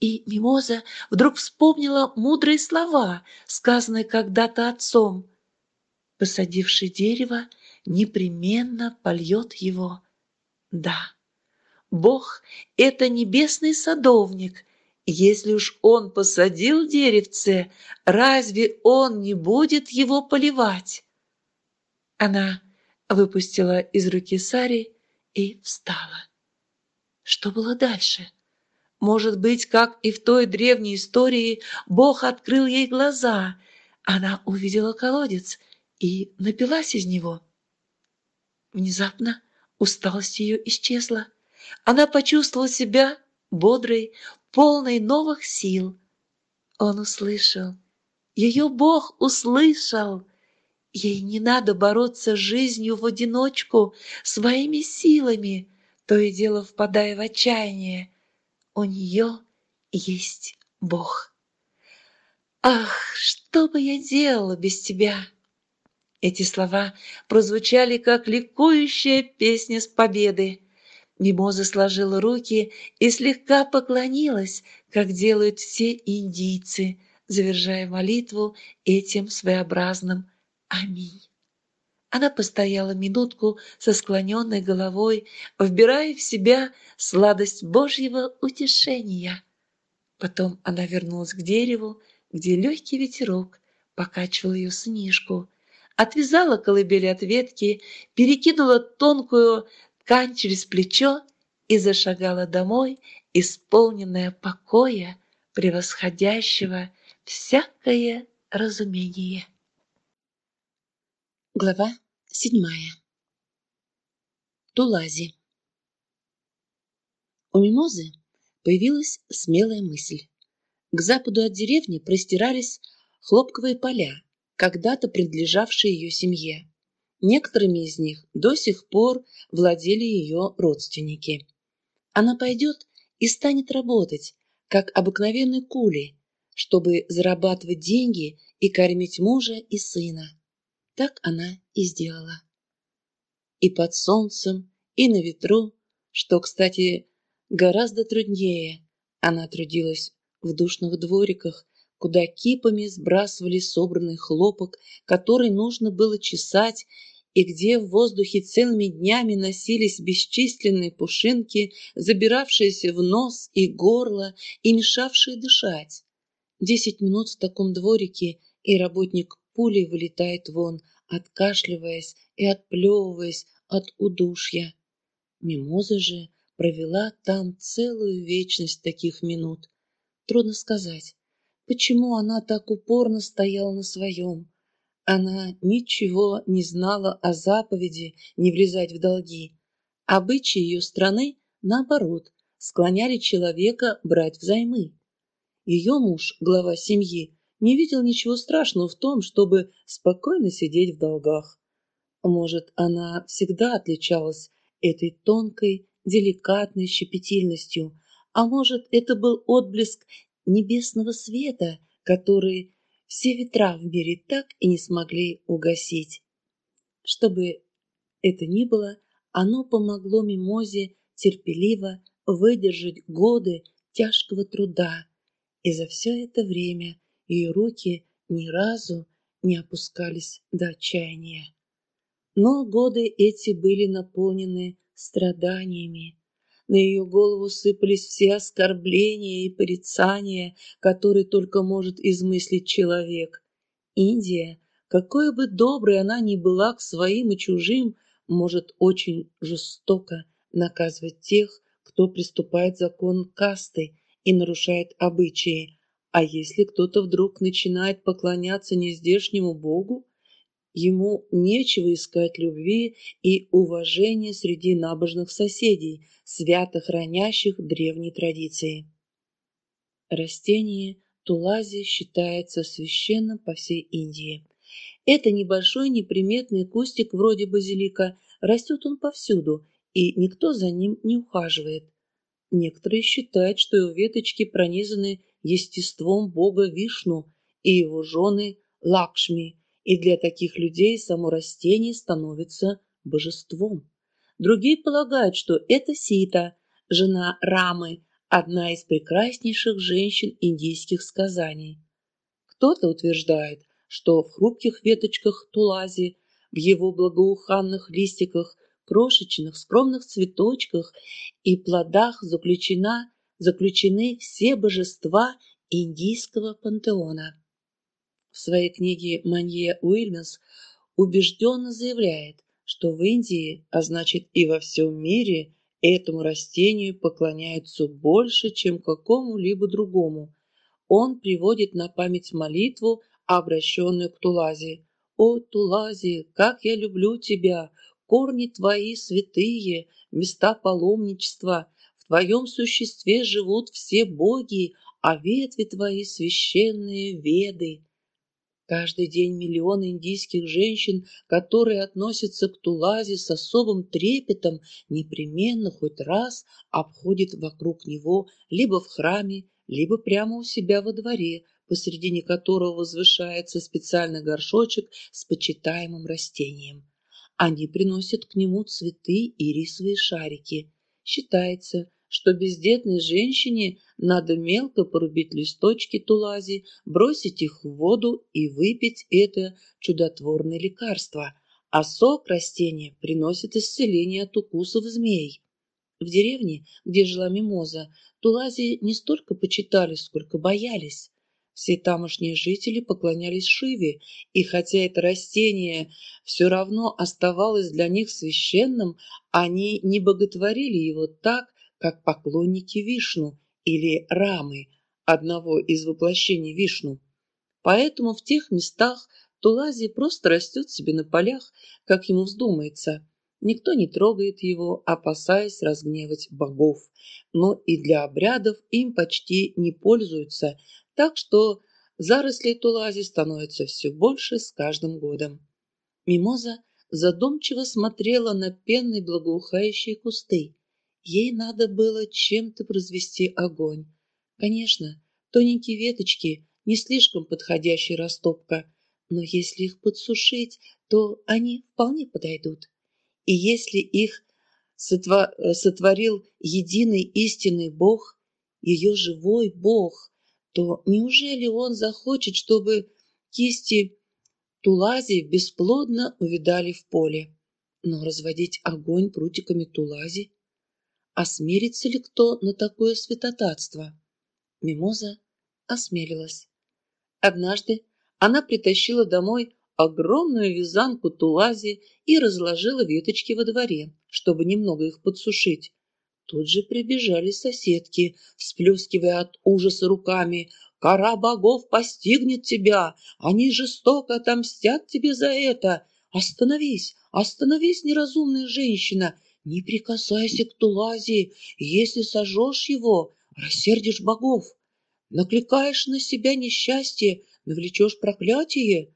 И Мимоза вдруг вспомнила мудрые слова, сказанные когда-то отцом. «Посадивший дерево непременно польет его». Да. Бог – это небесный садовник. Если уж Он посадил деревце, разве Он не будет его поливать? Она выпустила из руки Сари и встала. Что было дальше? Может быть, как и в той древней истории, Бог открыл ей глаза. Она увидела колодец и напилась из него. Внезапно усталость ее исчезла – она почувствовала себя бодрой, полной новых сил. Он услышал. Ее Бог услышал. Ей не надо бороться с жизнью в одиночку, своими силами, то и дело впадая в отчаяние. У нее есть Бог. «Ах, что бы я делала без тебя?» Эти слова прозвучали, как ликующая песня с победы. Мимоза сложила руки и слегка поклонилась, как делают все индийцы, завершая молитву этим своеобразным «Аминь». Она постояла минутку со склоненной головой, вбирая в себя сладость Божьего утешения. Потом она вернулась к дереву, где легкий ветерок покачивал ее снижку, отвязала колыбель от ветки, перекинула тонкую ткань через плечо и зашагала домой, исполненная покоя, превосходящего всякое разумение. Глава седьмая. Тулази. У Мимозы появилась смелая мысль. К западу от деревни простирались хлопковые поля, когда-то принадлежавшие ее семье. Некоторыми из них до сих пор владели ее родственники. Она пойдет и станет работать, как обыкновенный кули, чтобы зарабатывать деньги и кормить мужа и сына. Так она и сделала. И под солнцем, и на ветру, что, кстати, гораздо труднее, она трудилась в душных двориках, куда кипами сбрасывали собранный хлопок, который нужно было чесать и где в воздухе целыми днями носились бесчисленные пушинки, забиравшиеся в нос и горло и мешавшие дышать. Десять минут в таком дворике, и работник пулей вылетает вон, откашливаясь и отплевываясь от удушья. Мимоза же провела там целую вечность таких минут. Трудно сказать, почему она так упорно стояла на своем, она ничего не знала о заповеди не влезать в долги. Обычаи ее страны, наоборот, склоняли человека брать взаймы. Ее муж, глава семьи, не видел ничего страшного в том, чтобы спокойно сидеть в долгах. Может, она всегда отличалась этой тонкой, деликатной щепетильностью, а может, это был отблеск небесного света, который все ветра в мире так и не смогли угасить. Чтобы это ни было, оно помогло Мимозе терпеливо выдержать годы тяжкого труда, и за все это время ее руки ни разу не опускались до отчаяния. Но годы эти были наполнены страданиями, на ее голову сыпались все оскорбления и порицания, которые только может измыслить человек. Индия, какой бы доброй она ни была к своим и чужим, может очень жестоко наказывать тех, кто приступает закон касты и нарушает обычаи. А если кто-то вдруг начинает поклоняться нездешнему богу, Ему нечего искать любви и уважения среди набожных соседей, свято хранящих древние традиции. Растение тулази считается священным по всей Индии. Это небольшой неприметный кустик вроде базилика, растет он повсюду, и никто за ним не ухаживает. Некоторые считают, что его веточки пронизаны естеством бога Вишну и его жены Лакшми – и для таких людей само растение становится божеством. Другие полагают, что это Сита, жена Рамы, одна из прекраснейших женщин индийских сказаний. Кто-то утверждает, что в хрупких веточках тулази, в его благоуханных листиках, крошечных скромных цветочках и плодах заключена, заключены все божества индийского пантеона. В своей книге Манье Уильямс убежденно заявляет, что в Индии, а значит и во всем мире, этому растению поклоняются больше, чем какому-либо другому. Он приводит на память молитву, обращенную к Тулазе. «О, Тулази, как я люблю тебя! Корни твои святые, места паломничества. В твоем существе живут все боги, а ветви твои священные веды». Каждый день миллионы индийских женщин, которые относятся к Тулазе с особым трепетом, непременно хоть раз обходят вокруг него либо в храме, либо прямо у себя во дворе, посредине которого возвышается специальный горшочек с почитаемым растением. Они приносят к нему цветы и рисовые шарики. Считается, что бездетной женщине надо мелко порубить листочки тулази, бросить их в воду и выпить это чудотворное лекарство. А сок растения приносит исцеление от укусов змей. В деревне, где жила мимоза, тулази не столько почитали, сколько боялись. Все тамошние жители поклонялись Шиве, и хотя это растение все равно оставалось для них священным, они не боготворили его так, как поклонники Вишну или Рамы, одного из воплощений Вишну. Поэтому в тех местах Тулази просто растет себе на полях, как ему вздумается. Никто не трогает его, опасаясь разгневать богов. Но и для обрядов им почти не пользуются, так что зарослей Тулази становится все больше с каждым годом. Мимоза задумчиво смотрела на пенные благоухающие кусты. Ей надо было чем-то произвести огонь. Конечно, тоненькие веточки – не слишком подходящая растопка, но если их подсушить, то они вполне подойдут. И если их э, сотворил единый истинный Бог, ее живой Бог, то неужели он захочет, чтобы кисти Тулази бесплодно увидали в поле? Но разводить огонь прутиками Тулази осмелится а ли кто на такое святотатство. Мимоза осмелилась. Однажды она притащила домой огромную вязанку тулази и разложила веточки во дворе, чтобы немного их подсушить. Тут же прибежали соседки, всплескивая от ужаса руками. «Кора богов постигнет тебя! Они жестоко отомстят тебе за это! Остановись! Остановись, неразумная женщина! Не прикасайся к тулази, если сожжешь его, рассердишь богов. Накликаешь на себя несчастье, навлечешь проклятие.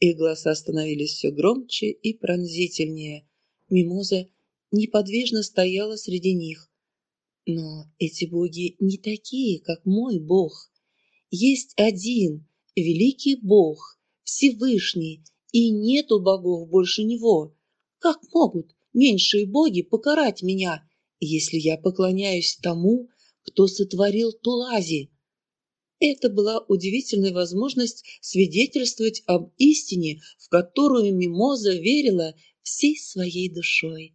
И голоса становились все громче и пронзительнее. Мимоза неподвижно стояла среди них. Но эти боги не такие, как мой бог. Есть один, великий бог, Всевышний, и нету богов больше него. Как могут меньшие боги, покарать меня, если я поклоняюсь тому, кто сотворил Тулази. Это была удивительная возможность свидетельствовать об истине, в которую Мимоза верила всей своей душой.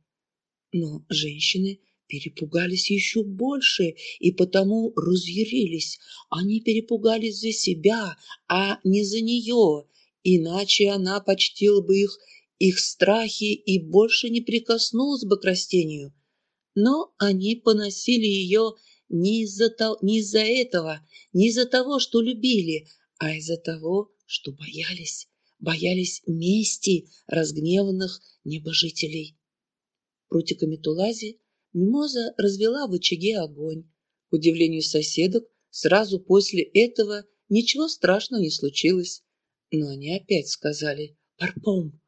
Но женщины перепугались еще больше и потому разъярились. Они перепугались за себя, а не за нее, иначе она почтила бы их их страхи и больше не прикоснулась бы к растению. Но они поносили ее не из-за не из-за этого, не из-за того, что любили, а из-за того, что боялись, боялись мести разгневанных небожителей. Прутиками тулази мимоза развела в очаге огонь. К удивлению соседок, сразу после этого ничего страшного не случилось. Но они опять сказали «Парпом!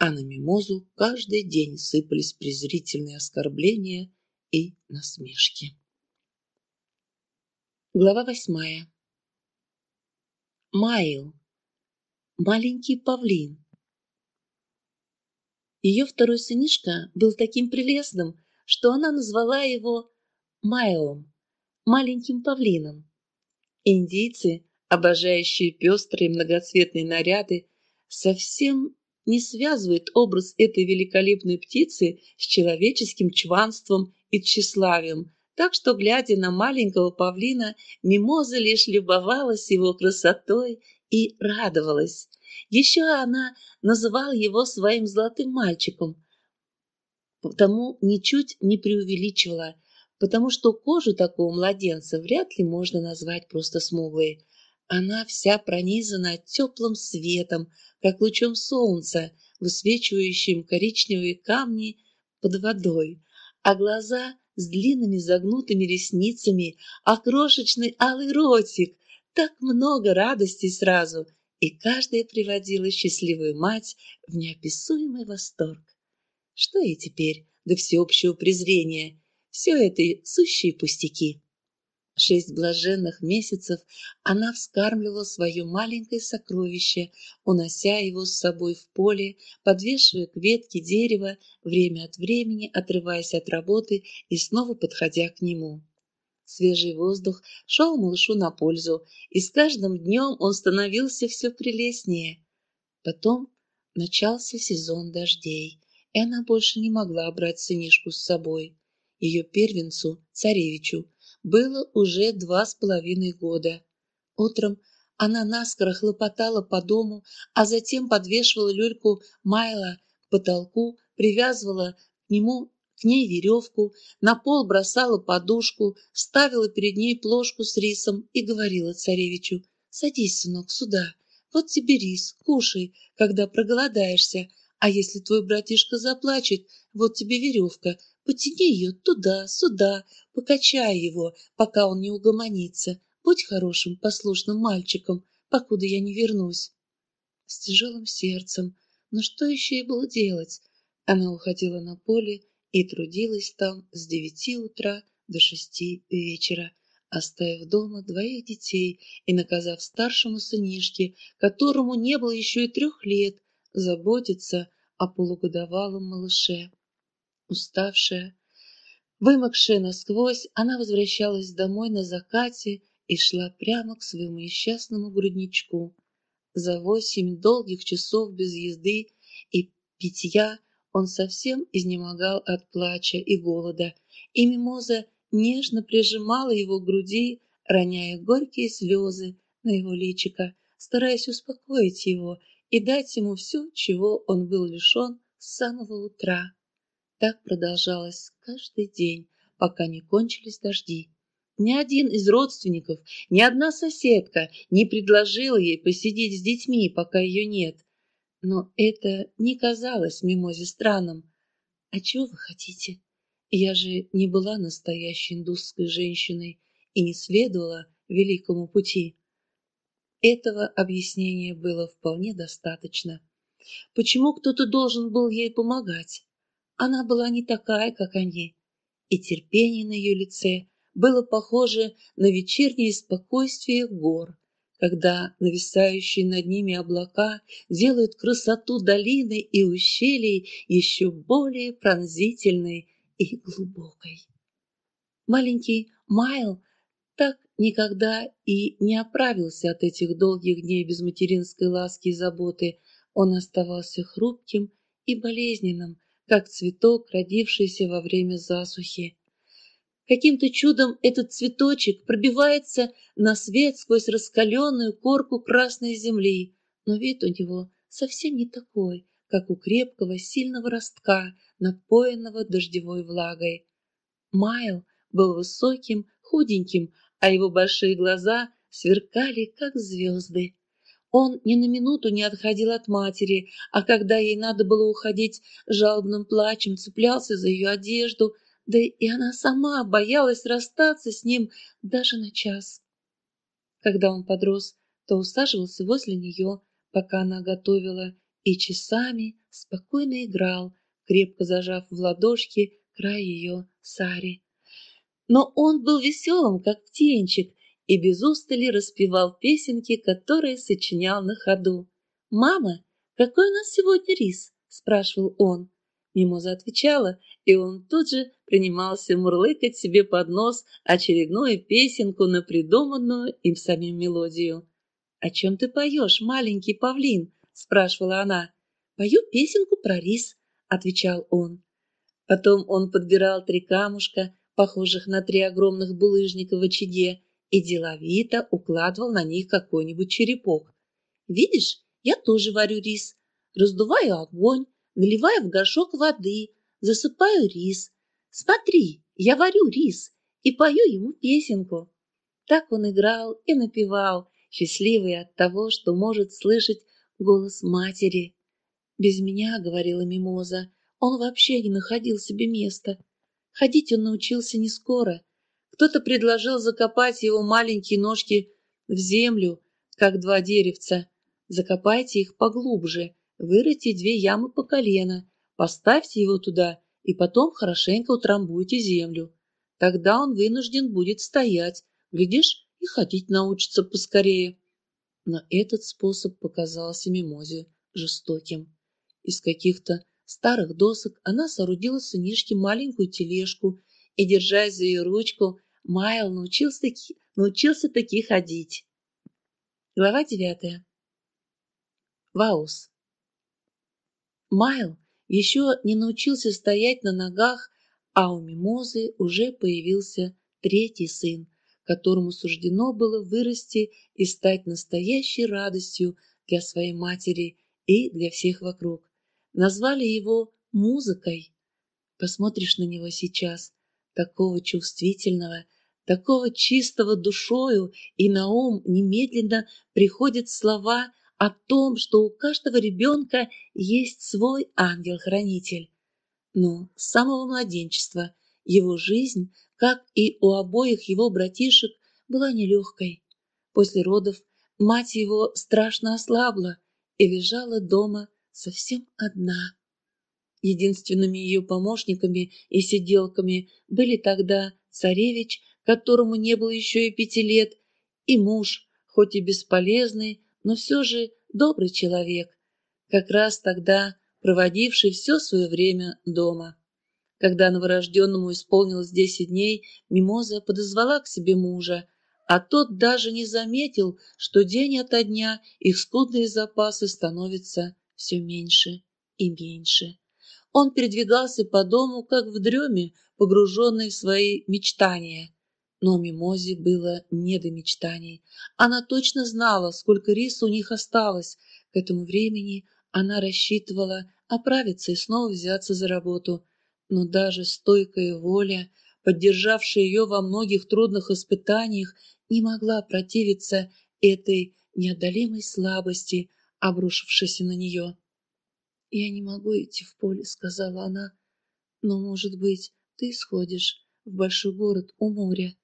а на мимозу каждый день сыпались презрительные оскорбления и насмешки. Глава восьмая. Майл. Маленький павлин. Ее второй сынишка был таким прелестным, что она назвала его Майлом, маленьким павлином. Индийцы, обожающие пестрые многоцветные наряды, совсем не связывает образ этой великолепной птицы с человеческим чванством и тщеславием, так что, глядя на маленького павлина, Мимоза лишь любовалась его красотой и радовалась. Еще она называла его своим золотым мальчиком, потому ничуть не преувеличивала, потому что кожу такого младенца вряд ли можно назвать просто смуглой. Она вся пронизана теплым светом, как лучом солнца, высвечивающим коричневые камни под водой, а глаза с длинными загнутыми ресницами, а крошечный алый ротик. Так много радости сразу, и каждая приводила счастливую мать в неописуемый восторг. Что и теперь до всеобщего презрения? Все это сущие пустяки. Шесть блаженных месяцев она вскармливала свое маленькое сокровище, унося его с собой в поле, подвешивая к ветке дерева, время от времени отрываясь от работы и снова подходя к нему. Свежий воздух шел малышу на пользу, и с каждым днем он становился все прелестнее. Потом начался сезон дождей, и она больше не могла брать сынишку с собой. Ее первенцу, царевичу, было уже два с половиной года. Утром она наскоро хлопотала по дому, а затем подвешивала люльку Майла к потолку, привязывала к нему к ней веревку, на пол бросала подушку, ставила перед ней плошку с рисом и говорила царевичу, «Садись, сынок, сюда, вот тебе рис, кушай, когда проголодаешься, а если твой братишка заплачет, вот тебе веревка, Потяни ее туда-сюда, покачай его, пока он не угомонится. Будь хорошим, послушным мальчиком, покуда я не вернусь. С тяжелым сердцем. Но что еще ей было делать? Она уходила на поле и трудилась там с девяти утра до шести вечера, оставив дома двоих детей и наказав старшему сынишке, которому не было еще и трех лет, заботиться о полугодовалом малыше уставшая. Вымокшая насквозь, она возвращалась домой на закате и шла прямо к своему несчастному грудничку. За восемь долгих часов без езды и питья он совсем изнемогал от плача и голода, и мимоза нежно прижимала его к груди, роняя горькие слезы на его личико, стараясь успокоить его и дать ему все, чего он был лишен с самого утра. Так продолжалось каждый день, пока не кончились дожди. Ни один из родственников, ни одна соседка не предложила ей посидеть с детьми, пока ее нет. Но это не казалось Мимозе странным. «А чего вы хотите? Я же не была настоящей индусской женщиной и не следовала великому пути». Этого объяснения было вполне достаточно. Почему кто-то должен был ей помогать? Она была не такая, как они, и терпение на ее лице было похоже на вечернее спокойствие гор, когда нависающие над ними облака делают красоту долины и ущелий еще более пронзительной и глубокой. Маленький Майл так никогда и не оправился от этих долгих дней без материнской ласки и заботы. Он оставался хрупким и болезненным, как цветок, родившийся во время засухи. Каким-то чудом этот цветочек пробивается на свет сквозь раскаленную корку красной земли, но вид у него совсем не такой, как у крепкого, сильного ростка, напоенного дождевой влагой. Майл был высоким, худеньким, а его большие глаза сверкали, как звезды. Он ни на минуту не отходил от матери, а когда ей надо было уходить, жалобным плачем цеплялся за ее одежду, да и она сама боялась расстаться с ним даже на час. Когда он подрос, то усаживался возле нее, пока она готовила, и часами спокойно играл, крепко зажав в ладошки край ее сари. Но он был веселым, как птенчик, и без устали распевал песенки, которые сочинял на ходу. «Мама, какой у нас сегодня рис?» – спрашивал он. Мимоза отвечала, и он тут же принимался мурлыкать себе под нос очередную песенку на придуманную им самим мелодию. «О чем ты поешь, маленький павлин?» – спрашивала она. «Пою песенку про рис», – отвечал он. Потом он подбирал три камушка, похожих на три огромных булыжника в очаге, и деловито укладывал на них какой-нибудь черепок. «Видишь, я тоже варю рис. Раздуваю огонь, наливаю в горшок воды, засыпаю рис. Смотри, я варю рис и пою ему песенку». Так он играл и напевал, счастливый от того, что может слышать голос матери. «Без меня», — говорила Мимоза, — «он вообще не находил себе места. Ходить он научился не скоро, кто-то предложил закопать его маленькие ножки в землю, как два деревца. Закопайте их поглубже, выройте две ямы по колено, поставьте его туда и потом хорошенько утрамбуйте землю. Тогда он вынужден будет стоять, глядишь, и ходить научится поскорее. Но этот способ показался Мимозе жестоким. Из каких-то старых досок она соорудила сынишке маленькую тележку и, держась за ее ручку, Майл научился таки, научился таки ходить. Глава девятая. Ваус. Майл еще не научился стоять на ногах, а у Мимозы уже появился третий сын, которому суждено было вырасти и стать настоящей радостью для своей матери и для всех вокруг. Назвали его «Музыкой». Посмотришь на него сейчас, такого чувствительного, такого чистого душою, и на ум немедленно приходят слова о том, что у каждого ребенка есть свой ангел-хранитель. Но с самого младенчества его жизнь, как и у обоих его братишек, была нелегкой. После родов мать его страшно ослабла и лежала дома совсем одна. Единственными ее помощниками и сиделками были тогда царевич, которому не было еще и пяти лет, и муж, хоть и бесполезный, но все же добрый человек, как раз тогда проводивший все свое время дома. Когда новорожденному исполнилось десять дней, Мимоза подозвала к себе мужа, а тот даже не заметил, что день ото дня их скудные запасы становятся все меньше и меньше он передвигался по дому, как в дреме, погруженный в свои мечтания. Но Мимозе было не до мечтаний. Она точно знала, сколько риса у них осталось. К этому времени она рассчитывала оправиться и снова взяться за работу. Но даже стойкая воля, поддержавшая ее во многих трудных испытаниях, не могла противиться этой неодолимой слабости, обрушившейся на нее. «Я не могу идти в поле», — сказала она. «Но, может быть, ты сходишь в большой город у моря?»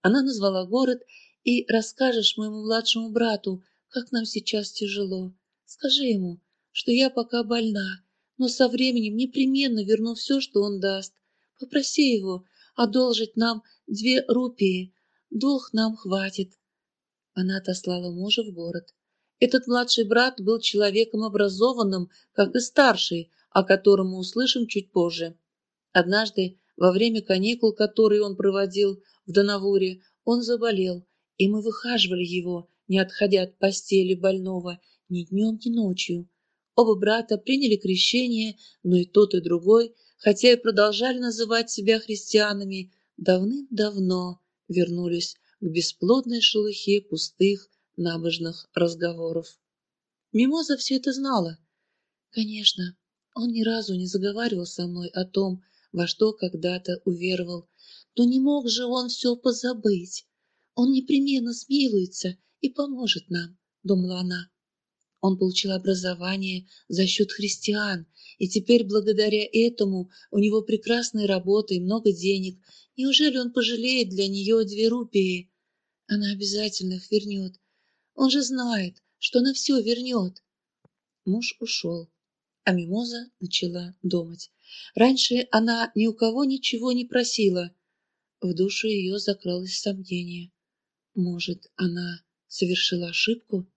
Она назвала город и расскажешь моему младшему брату, как нам сейчас тяжело. Скажи ему, что я пока больна, но со временем непременно верну все, что он даст. Попроси его одолжить нам две рупии. Долг нам хватит. Она отослала мужа в город. Этот младший брат был человеком образованным, как и старший, о котором мы услышим чуть позже. Однажды, во время каникул, которые он проводил в Донавуре, он заболел, и мы выхаживали его, не отходя от постели больного ни днем, ни ночью. Оба брата приняли крещение, но и тот, и другой, хотя и продолжали называть себя христианами, давным-давно вернулись к бесплодной шелухе пустых, набожных разговоров. Мимоза все это знала. Конечно, он ни разу не заговаривал со мной о том, во что когда-то уверовал, но не мог же он все позабыть. Он непременно смилуется и поможет нам, думала она. Он получил образование за счет христиан, и теперь благодаря этому у него прекрасная работа и много денег. Неужели он пожалеет для нее две рупии? Она обязательно их вернет. Он же знает, что она все вернет. Муж ушел, а Мимоза начала думать. Раньше она ни у кого ничего не просила. В душу ее закралось сомнение. Может, она совершила ошибку?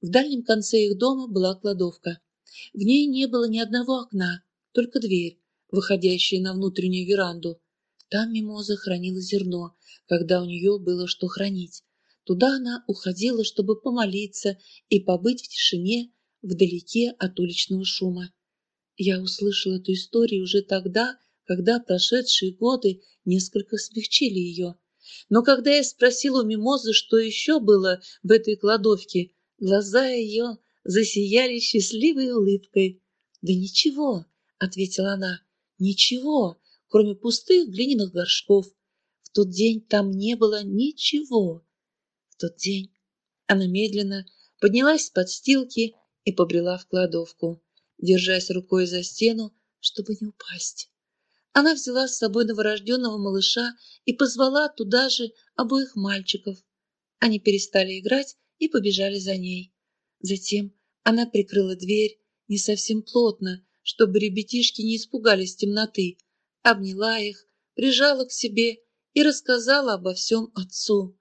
В дальнем конце их дома была кладовка. В ней не было ни одного окна, только дверь, выходящая на внутреннюю веранду. Там мимоза хранила зерно, когда у нее было что хранить. Туда она уходила, чтобы помолиться и побыть в тишине, вдалеке от уличного шума. Я услышала эту историю уже тогда, когда прошедшие годы несколько смягчили ее. Но когда я спросила у Мимозы, что еще было в этой кладовке, глаза ее засияли счастливой улыбкой. «Да ничего», — ответила она, — «ничего, кроме пустых глиняных горшков. В тот день там не было ничего, тот день. Она медленно поднялась с подстилки и побрела в кладовку, держась рукой за стену, чтобы не упасть. Она взяла с собой новорожденного малыша и позвала туда же обоих мальчиков. Они перестали играть и побежали за ней. Затем она прикрыла дверь не совсем плотно, чтобы ребятишки не испугались темноты, обняла их, прижала к себе и рассказала обо всем отцу.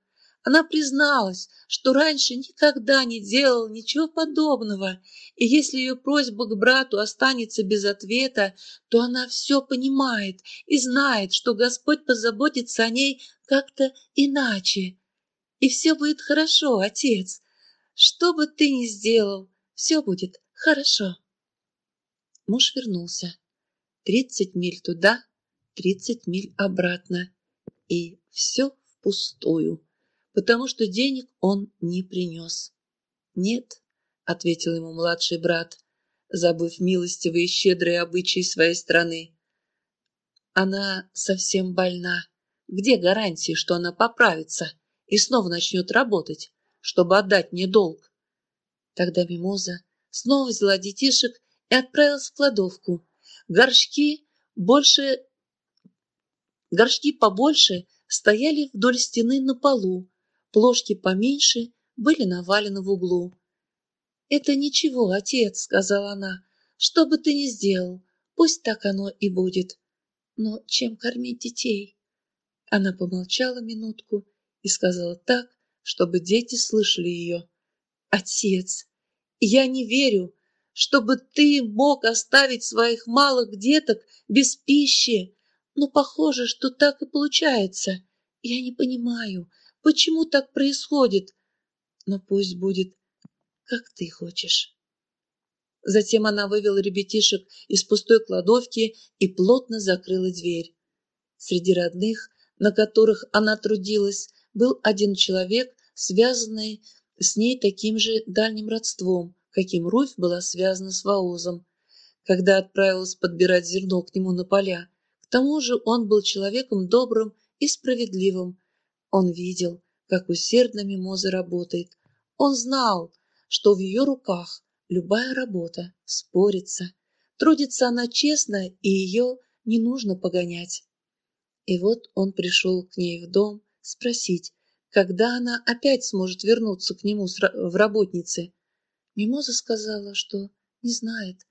Она призналась, что раньше никогда не делала ничего подобного, и если ее просьба к брату останется без ответа, то она все понимает и знает, что Господь позаботится о ней как-то иначе. И все будет хорошо, отец. Что бы ты ни сделал, все будет хорошо. Муж вернулся. Тридцать миль туда, тридцать миль обратно. И все впустую потому что денег он не принес. «Нет», — ответил ему младший брат, забыв милостивые и щедрые обычаи своей страны. «Она совсем больна. Где гарантии, что она поправится и снова начнет работать, чтобы отдать мне долг?» Тогда Мимоза снова взяла детишек и отправилась в кладовку. Горшки больше... Горшки побольше стояли вдоль стены на полу, Плошки поменьше были навалены в углу. «Это ничего, отец», — сказала она. «Что бы ты ни сделал, пусть так оно и будет. Но чем кормить детей?» Она помолчала минутку и сказала так, чтобы дети слышали ее. «Отец, я не верю, чтобы ты мог оставить своих малых деток без пищи. Но ну, похоже, что так и получается. Я не понимаю, Почему так происходит? Но пусть будет, как ты хочешь. Затем она вывела ребятишек из пустой кладовки и плотно закрыла дверь. Среди родных, на которых она трудилась, был один человек, связанный с ней таким же дальним родством, каким Руфь была связана с Ваузом, когда отправилась подбирать зерно к нему на поля. К тому же он был человеком добрым и справедливым, он видел, как усердно Мимоза работает. Он знал, что в ее руках любая работа спорится. Трудится она честно, и ее не нужно погонять. И вот он пришел к ней в дом спросить, когда она опять сможет вернуться к нему в работнице. Мимоза сказала, что не знает,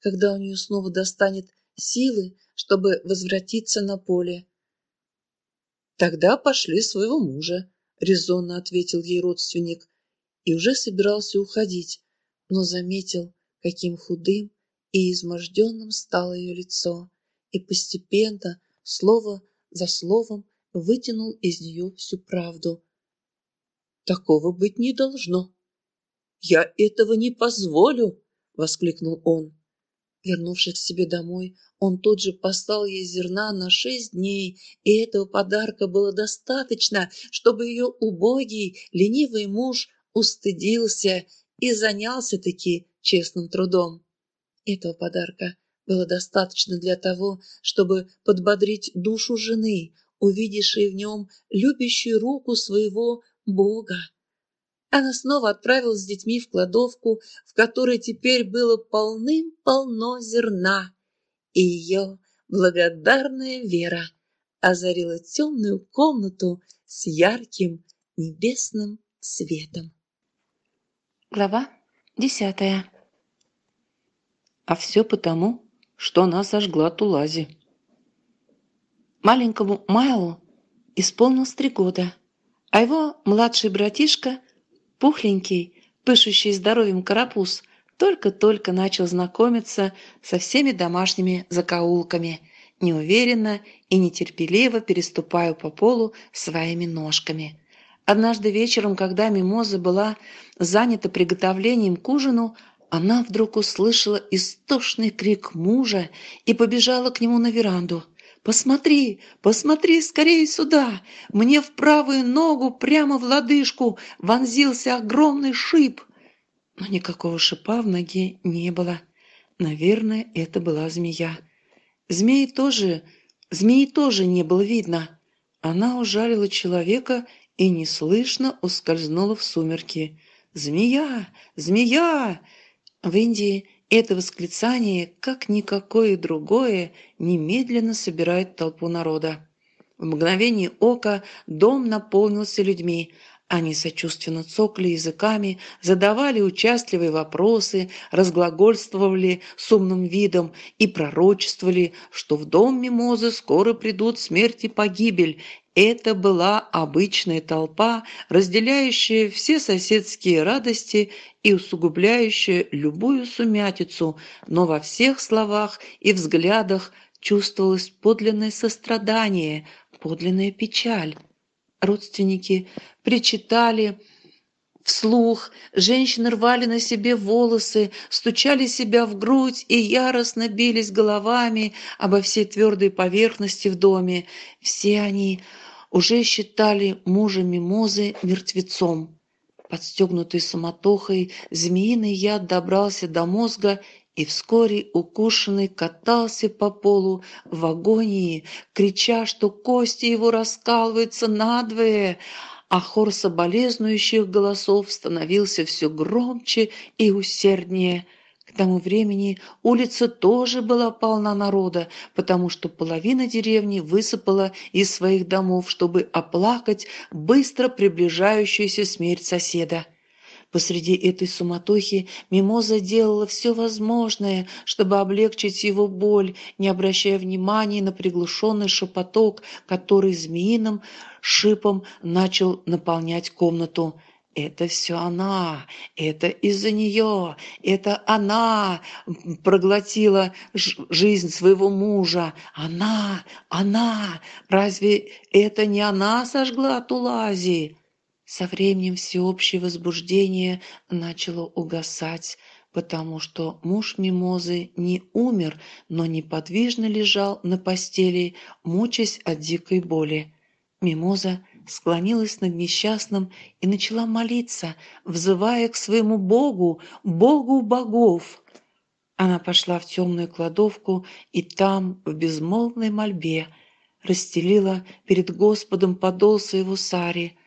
когда у нее снова достанет силы, чтобы возвратиться на поле. «Тогда пошли своего мужа», — резонно ответил ей родственник, и уже собирался уходить, но заметил, каким худым и изможденным стало ее лицо, и постепенно, слово за словом, вытянул из нее всю правду. «Такого быть не должно!» «Я этого не позволю!» — воскликнул он. Вернувшись к себе домой, он тут же послал ей зерна на шесть дней, и этого подарка было достаточно, чтобы ее убогий, ленивый муж устыдился и занялся-таки честным трудом. Этого подарка было достаточно для того, чтобы подбодрить душу жены, увидевшей в нем любящую руку своего Бога, она снова отправилась с детьми в кладовку, в которой теперь было полным-полно зерна. И ее благодарная вера озарила темную комнату с ярким небесным светом. Глава десятая А все потому, что она сожгла Тулази. Маленькому Майлу исполнилось три года, а его младший братишка – Пухленький, пышущий здоровьем карапуз только-только начал знакомиться со всеми домашними закоулками, неуверенно и нетерпеливо переступая по полу своими ножками. Однажды вечером, когда Мимоза была занята приготовлением к ужину, она вдруг услышала истошный крик мужа и побежала к нему на веранду – «Посмотри, посмотри скорее сюда! Мне в правую ногу прямо в лодыжку вонзился огромный шип!» Но никакого шипа в ноге не было. Наверное, это была змея. Змеи тоже, змеи тоже не было видно. Она ужалила человека и неслышно ускользнула в сумерки. «Змея! Змея!» В Индии это восклицание, как никакое другое, немедленно собирает толпу народа. В мгновение ока дом наполнился людьми. Они сочувственно цокли языками, задавали участливые вопросы, разглагольствовали с умным видом и пророчествовали, что в дом Мимозы скоро придут смерть и погибель, это была обычная толпа, разделяющая все соседские радости и усугубляющая любую сумятицу, но во всех словах и взглядах чувствовалось подлинное сострадание, подлинная печаль. Родственники причитали вслух, женщины рвали на себе волосы, стучали себя в грудь и яростно бились головами обо всей твердой поверхности в доме. Все они уже считали мужа Мимозы мертвецом. Подстегнутый суматохой, змеиный яд добрался до мозга и вскоре укушенный катался по полу в агонии, крича, что кости его раскалываются надвое, а хор соболезнующих голосов становился все громче и усерднее – к тому времени улица тоже была полна народа, потому что половина деревни высыпала из своих домов, чтобы оплакать быстро приближающуюся смерть соседа. Посреди этой суматохи Мимоза делала все возможное, чтобы облегчить его боль, не обращая внимания на приглушенный шепоток, который змеиным шипом начал наполнять комнату это все она, это из-за нее, это она проглотила жизнь своего мужа, она, она, разве это не она сожгла Тулази? Со временем всеобщее возбуждение начало угасать, потому что муж Мимозы не умер, но неподвижно лежал на постели, мучаясь от дикой боли. Мимоза – склонилась над несчастным и начала молиться, взывая к своему Богу, Богу богов. Она пошла в темную кладовку и там, в безмолвной мольбе, расстелила перед Господом подол своего сари.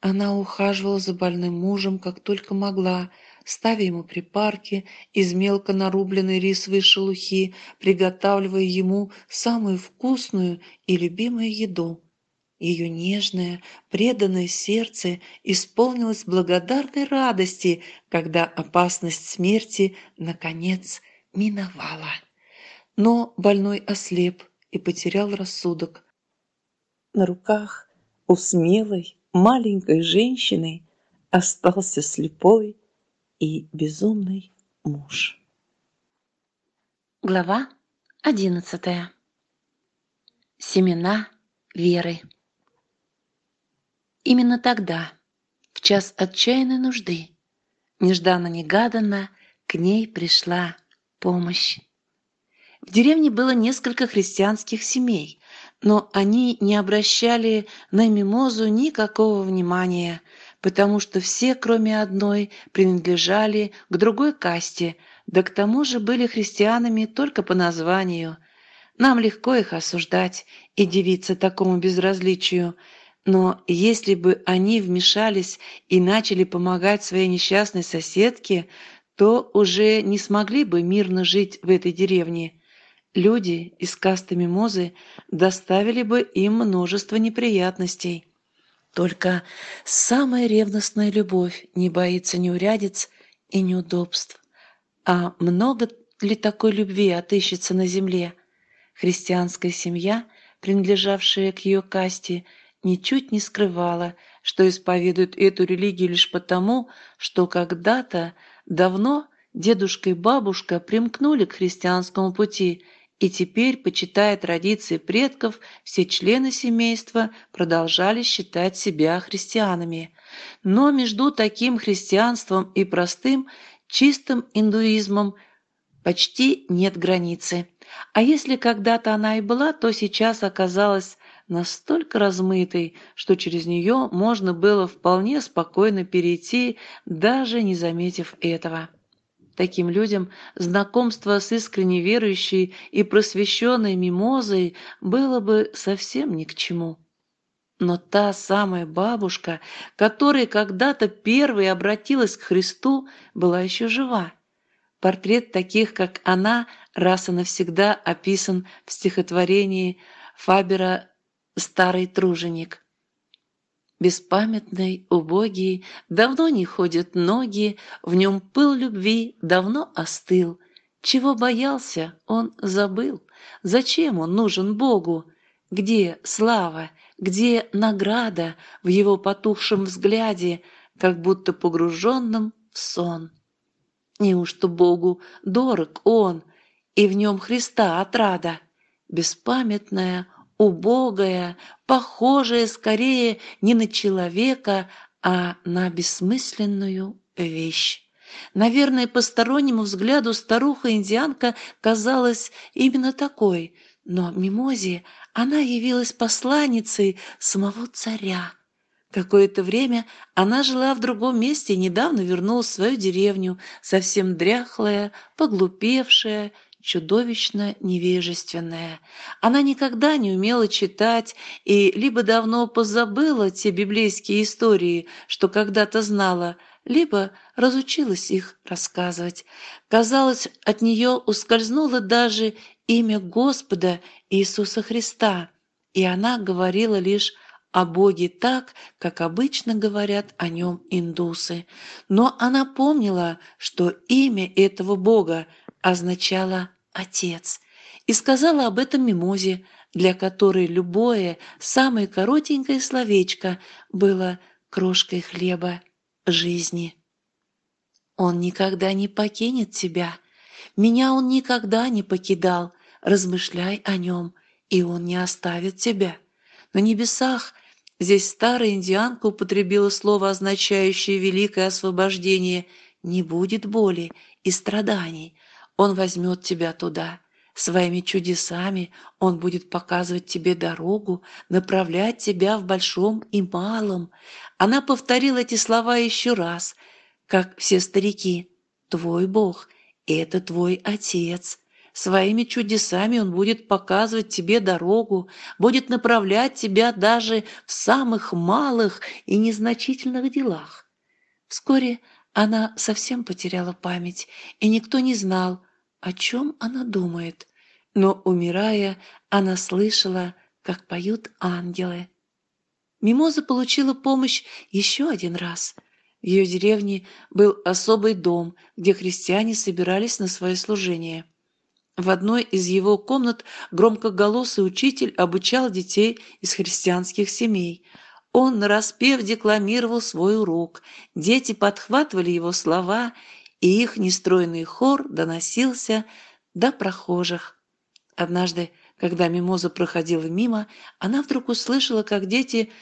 Она ухаживала за больным мужем, как только могла, ставя ему припарки из мелко нарубленной рисовой шелухи, приготавливая ему самую вкусную и любимую еду – ее нежное, преданное сердце исполнилось благодарной радости, когда опасность смерти, наконец, миновала. Но больной ослеп и потерял рассудок. На руках у смелой маленькой женщины остался слепой и безумный муж. Глава одиннадцатая. Семена веры. Именно тогда, в час отчаянной нужды, нежданно-негаданно к ней пришла помощь. В деревне было несколько христианских семей, но они не обращали на мимозу никакого внимания, потому что все, кроме одной, принадлежали к другой касте, да к тому же были христианами только по названию. Нам легко их осуждать и дивиться такому безразличию – но если бы они вмешались и начали помогать своей несчастной соседке, то уже не смогли бы мирно жить в этой деревне. Люди из касты Мимозы доставили бы им множество неприятностей. Только самая ревностная любовь не боится неурядиц и неудобств. А много ли такой любви отыщется на земле? Христианская семья, принадлежавшая к ее касте – ничуть не скрывала, что исповедует эту религию лишь потому, что когда-то давно дедушка и бабушка примкнули к христианскому пути и теперь, почитая традиции предков, все члены семейства продолжали считать себя христианами. Но между таким христианством и простым, чистым индуизмом почти нет границы. А если когда-то она и была, то сейчас оказалась настолько размытой, что через нее можно было вполне спокойно перейти, даже не заметив этого. Таким людям знакомство с искренне верующей и просвещенной мимозой было бы совсем ни к чему. Но та самая бабушка, которая когда-то первой обратилась к Христу, была еще жива. Портрет таких, как она, раз и навсегда описан в стихотворении Фабера старый труженик. Беспамятный, убогий, давно не ходят ноги, в нем пыл любви давно остыл. Чего боялся, он забыл. Зачем он нужен Богу? Где слава, где награда в его потухшем взгляде, как будто погруженном в сон? Неужто Богу дорог он, и в нем Христа отрада? Беспамятная, убогое, похожее скорее не на человека, а на бессмысленную вещь. Наверное, по стороннему взгляду старуха-индианка казалась именно такой, но Мимозе она явилась посланницей самого царя. Какое-то время она жила в другом месте и недавно вернулась в свою деревню, совсем дряхлая, поглупевшая, чудовищно невежественная. Она никогда не умела читать и либо давно позабыла те библейские истории, что когда-то знала, либо разучилась их рассказывать. Казалось, от нее ускользнуло даже имя Господа Иисуса Христа, и она говорила лишь о Боге так, как обычно говорят о нем индусы. Но она помнила, что имя этого Бога означало отец, и сказала об этом мимозе, для которой любое, самое коротенькое словечко было крошкой хлеба жизни. «Он никогда не покинет тебя. Меня он никогда не покидал. Размышляй о нем, и он не оставит тебя. На небесах здесь старая индианка употребила слово, означающее великое освобождение. Не будет боли и страданий, он возьмет тебя туда. Своими чудесами Он будет показывать тебе дорогу, направлять тебя в большом и малом. Она повторила эти слова еще раз, как все старики. «Твой Бог, это твой Отец». Своими чудесами Он будет показывать тебе дорогу, будет направлять тебя даже в самых малых и незначительных делах. Вскоре она совсем потеряла память, и никто не знал, о чем она думает, но, умирая, она слышала, как поют ангелы. Мимоза получила помощь еще один раз. В ее деревне был особый дом, где христиане собирались на свое служение. В одной из его комнат громкоголосый учитель обучал детей из христианских семей. Он нараспев декламировал свой урок. Дети подхватывали его слова и их нестройный хор доносился до прохожих. Однажды, когда Мимоза проходила мимо, она вдруг услышала, как дети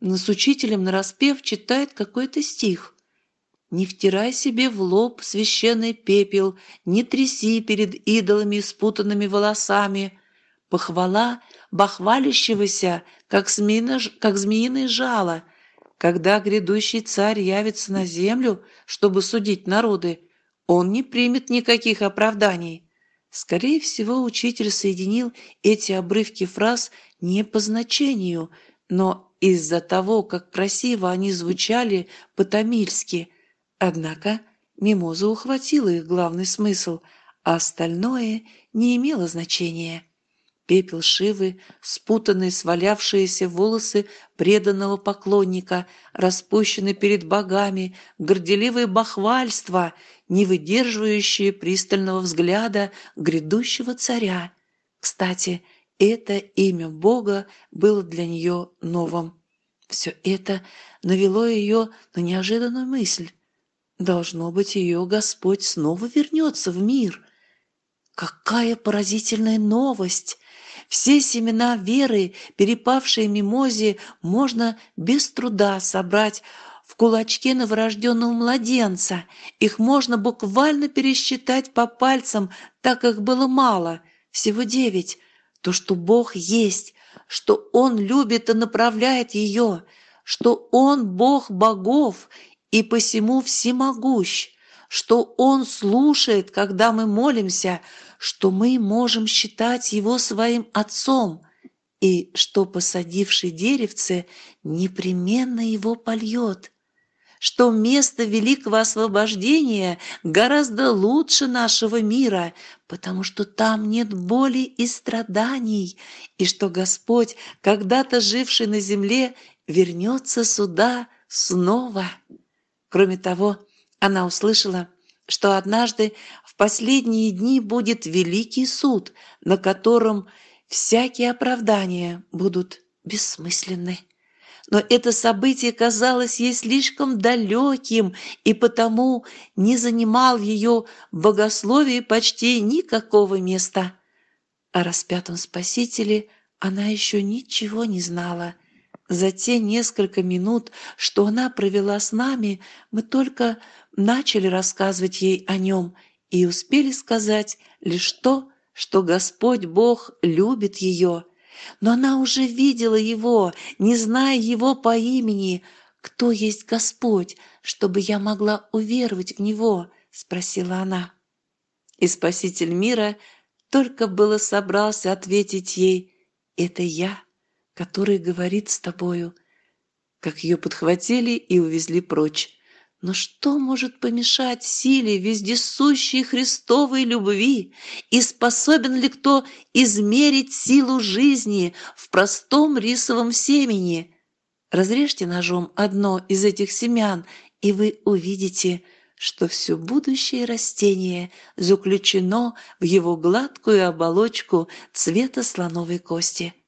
с учителем нараспев читают какой-то стих. «Не втирай себе в лоб священный пепел, не тряси перед идолами спутанными волосами. Похвала бахвалящегося, как, змеино, как змеиное жало, когда грядущий царь явится на землю, чтобы судить народы, он не примет никаких оправданий. Скорее всего, учитель соединил эти обрывки фраз не по значению, но из-за того, как красиво они звучали по-тамильски. Однако мимоза ухватила их главный смысл, а остальное не имело значения пепел Шивы, спутанные свалявшиеся волосы преданного поклонника, распущены перед богами, горделивые бахвальства, не выдерживающие пристального взгляда грядущего царя. Кстати, это имя Бога было для нее новым. Все это навело ее на неожиданную мысль. Должно быть, ее Господь снова вернется в мир. Какая поразительная новость! Все семена веры, перепавшие мимозе, можно без труда собрать в кулачке новорожденного младенца. Их можно буквально пересчитать по пальцам, так их было мало, всего девять. То, что Бог есть, что Он любит и направляет ее, что Он Бог богов и посему всемогущ, что Он слушает, когда мы молимся – что мы можем считать его своим отцом и что посадивший деревце непременно его польет, что место великого освобождения гораздо лучше нашего мира, потому что там нет боли и страданий, и что Господь, когда-то живший на земле, вернется сюда снова. Кроме того, она услышала – что однажды в последние дни будет великий суд, на котором всякие оправдания будут бессмысленны. Но это событие казалось ей слишком далеким, и потому не занимал ее богословие почти никакого места. О распятом Спасителе она еще ничего не знала – за те несколько минут, что она провела с нами, мы только начали рассказывать ей о нем и успели сказать лишь то, что Господь Бог любит ее. Но она уже видела его, не зная его по имени. «Кто есть Господь, чтобы я могла уверовать в Него?» – спросила она. И Спаситель мира только было собрался ответить ей «Это я» который говорит с тобою. Как ее подхватили и увезли прочь. Но что может помешать силе вездесущей Христовой любви? И способен ли кто измерить силу жизни в простом рисовом семени? Разрежьте ножом одно из этих семян, и вы увидите, что все будущее растение заключено в его гладкую оболочку цвета слоновой кости –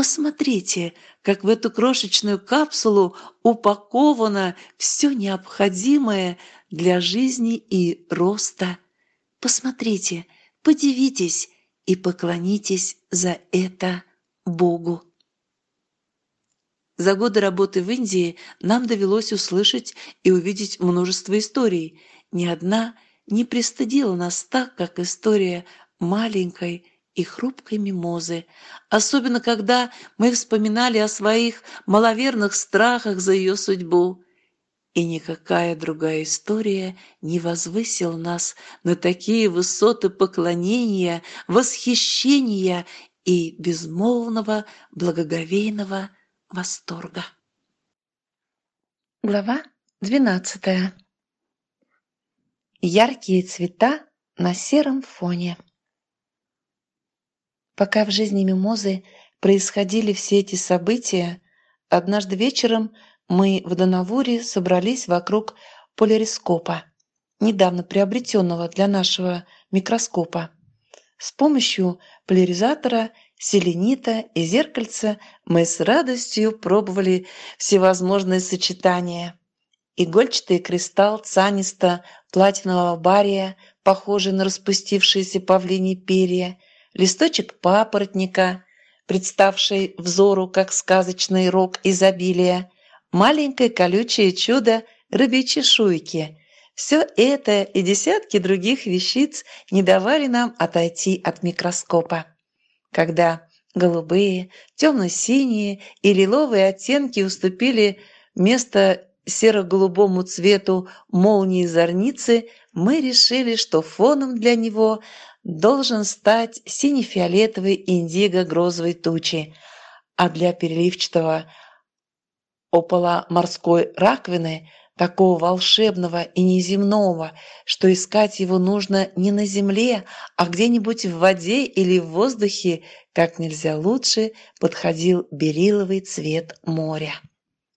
Посмотрите, как в эту крошечную капсулу упаковано все необходимое для жизни и роста. Посмотрите, подивитесь и поклонитесь за это Богу. За годы работы в Индии нам довелось услышать и увидеть множество историй. Ни одна не пристыдила нас так, как история маленькой и хрупкой мимозы, особенно когда мы вспоминали о своих маловерных страхах за ее судьбу. И никакая другая история не возвысила нас на такие высоты поклонения, восхищения и безмолвного благоговейного восторга. Глава двенадцатая. Яркие цвета на сером фоне. Пока в жизни Мимозы происходили все эти события, однажды вечером мы в Донавуре собрались вокруг полярископа, недавно приобретенного для нашего микроскопа. С помощью поляризатора, селенита и зеркальца мы с радостью пробовали всевозможные сочетания. Игольчатый кристалл цаниста, платинового бария, похожий на распустившиеся павлини перья – листочек папоротника, представший взору как сказочный рог изобилия, маленькое колючее чудо рыбьей чешуйки. Все это и десятки других вещиц не давали нам отойти от микроскопа. Когда голубые, темно-синие и лиловые оттенки уступили место серо-голубому цвету молнии зорницы, мы решили, что фоном для него должен стать сине-фиолетовый индиго грозовой тучи, а для переливчатого опола морской раковины, такого волшебного и неземного, что искать его нужно не на земле, а где-нибудь в воде или в воздухе, как нельзя лучше подходил бериловый цвет моря.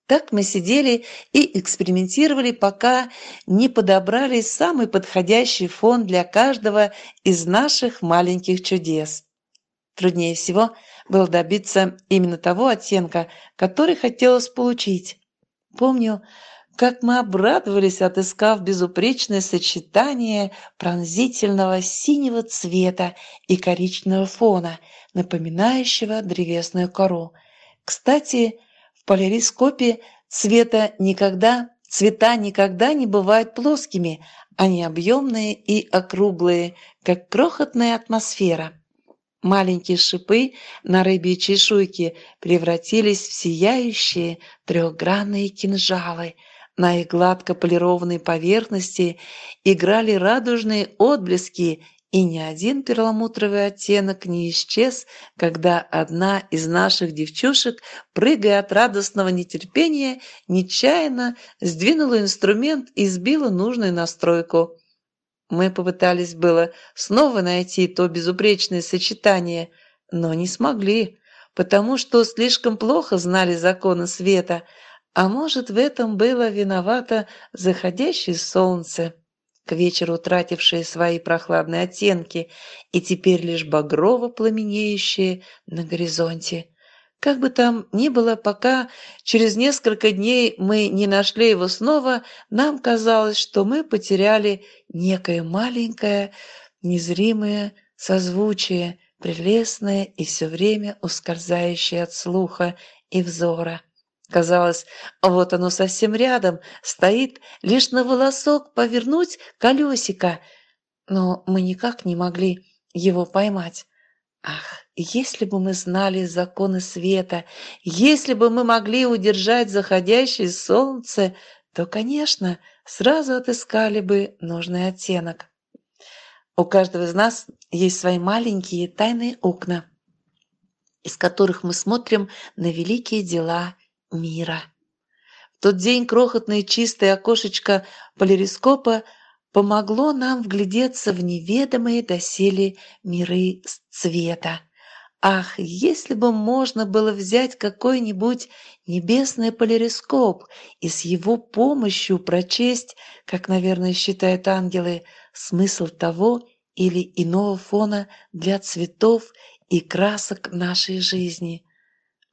Так мы сидели и экспериментировали, пока не подобрали самый подходящий фон для каждого из наших маленьких чудес. Труднее всего было добиться именно того оттенка, который хотелось получить. Помню, как мы обрадовались, отыскав безупречное сочетание пронзительного синего цвета и коричневого фона, напоминающего древесную кору. Кстати, в полярископе цвета никогда, цвета никогда не бывают плоскими, они объемные и округлые, как крохотная атмосфера. Маленькие шипы на рыбьей чешуйке превратились в сияющие трехгранные кинжалы. На их гладко полированной поверхности играли радужные отблески и ни один перламутровый оттенок не исчез, когда одна из наших девчушек, прыгая от радостного нетерпения, нечаянно сдвинула инструмент и сбила нужную настройку. Мы попытались было снова найти то безупречное сочетание, но не смогли, потому что слишком плохо знали законы света, а может, в этом было виновато заходящее солнце к вечеру утратившие свои прохладные оттенки и теперь лишь багрово пламенеющие на горизонте. Как бы там ни было, пока через несколько дней мы не нашли его снова, нам казалось, что мы потеряли некое маленькое, незримое созвучие, прелестное и все время ускользающее от слуха и взора. Казалось, а вот оно совсем рядом, стоит лишь на волосок повернуть колесико. Но мы никак не могли его поймать. Ах, если бы мы знали законы света, если бы мы могли удержать заходящее солнце, то, конечно, сразу отыскали бы нужный оттенок. У каждого из нас есть свои маленькие тайные окна, из которых мы смотрим на великие дела мира. В тот день крохотное чистое окошечко полярископа помогло нам вглядеться в неведомые доселе миры цвета. Ах, если бы можно было взять какой-нибудь небесный полярископ и с его помощью прочесть, как, наверное, считают ангелы, смысл того или иного фона для цветов и красок нашей жизни.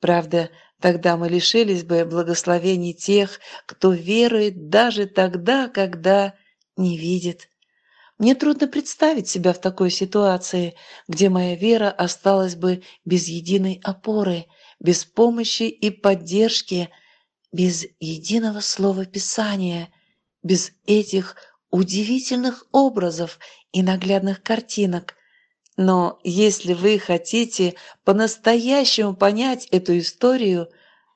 Правда, Тогда мы лишились бы благословений тех, кто верует даже тогда, когда не видит. Мне трудно представить себя в такой ситуации, где моя вера осталась бы без единой опоры, без помощи и поддержки, без единого слова Писания, без этих удивительных образов и наглядных картинок, но если вы хотите по-настоящему понять эту историю,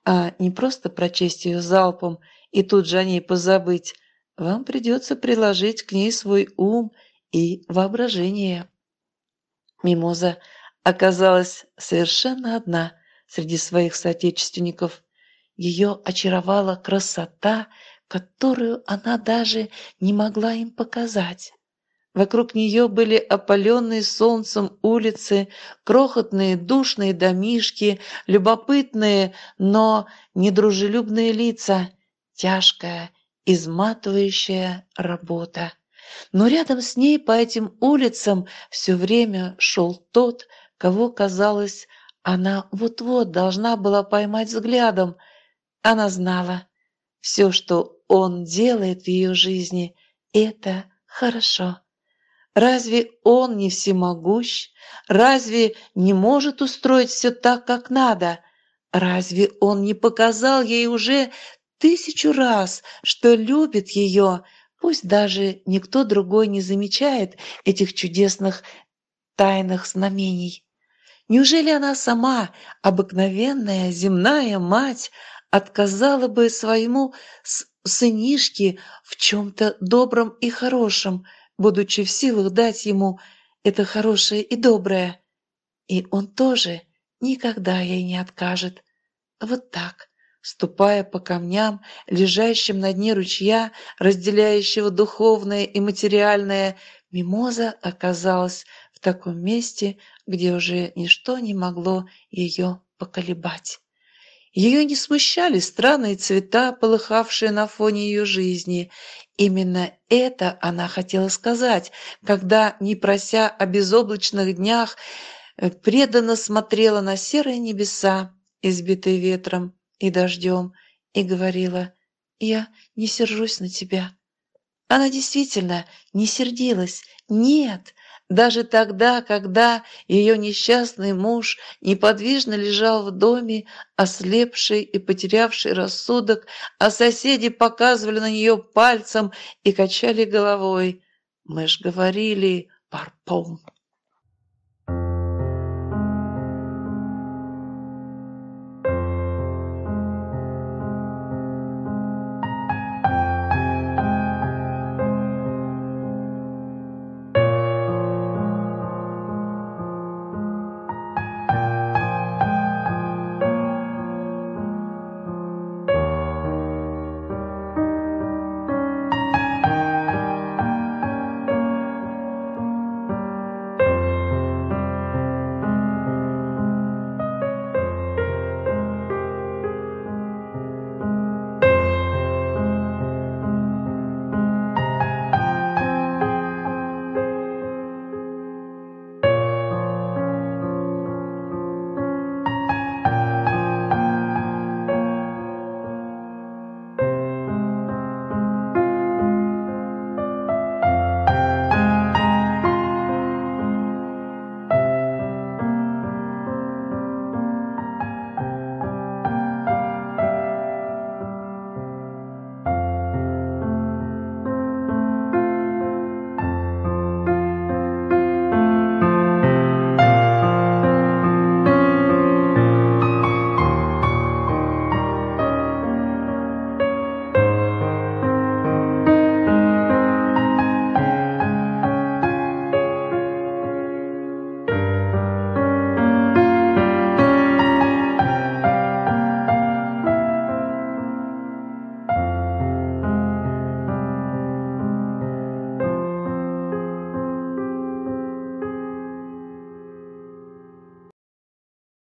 а не просто прочесть ее залпом и тут же о ней позабыть, вам придется приложить к ней свой ум и воображение. Мимоза оказалась совершенно одна среди своих соотечественников. Ее очаровала красота, которую она даже не могла им показать. Вокруг нее были опаленные солнцем улицы, крохотные душные домишки, любопытные, но недружелюбные лица, тяжкая, изматывающая работа. Но рядом с ней по этим улицам все время шел тот, кого, казалось, она вот-вот должна была поймать взглядом. Она знала, все, что он делает в ее жизни, это хорошо. Разве он не всемогущ? Разве не может устроить все так, как надо? Разве он не показал ей уже тысячу раз, что любит ее? Пусть даже никто другой не замечает этих чудесных тайных знамений. Неужели она сама, обыкновенная земная мать, отказала бы своему сынишке в чем-то добром и хорошем – будучи в силах дать ему это хорошее и доброе. И он тоже никогда ей не откажет. Вот так, ступая по камням, лежащим на дне ручья, разделяющего духовное и материальное, Мимоза оказалась в таком месте, где уже ничто не могло ее поколебать. Ее не смущали странные цвета, полыхавшие на фоне ее жизни. Именно это она хотела сказать, когда, не прося о безоблачных днях, э, преданно смотрела на серые небеса, избитые ветром и дождем, и говорила «Я не сержусь на тебя». Она действительно не сердилась. Нет, даже тогда, когда ее несчастный муж неподвижно лежал в доме, ослепший и потерявший рассудок, а соседи показывали на нее пальцем и качали головой. Мы ж говорили «парпом».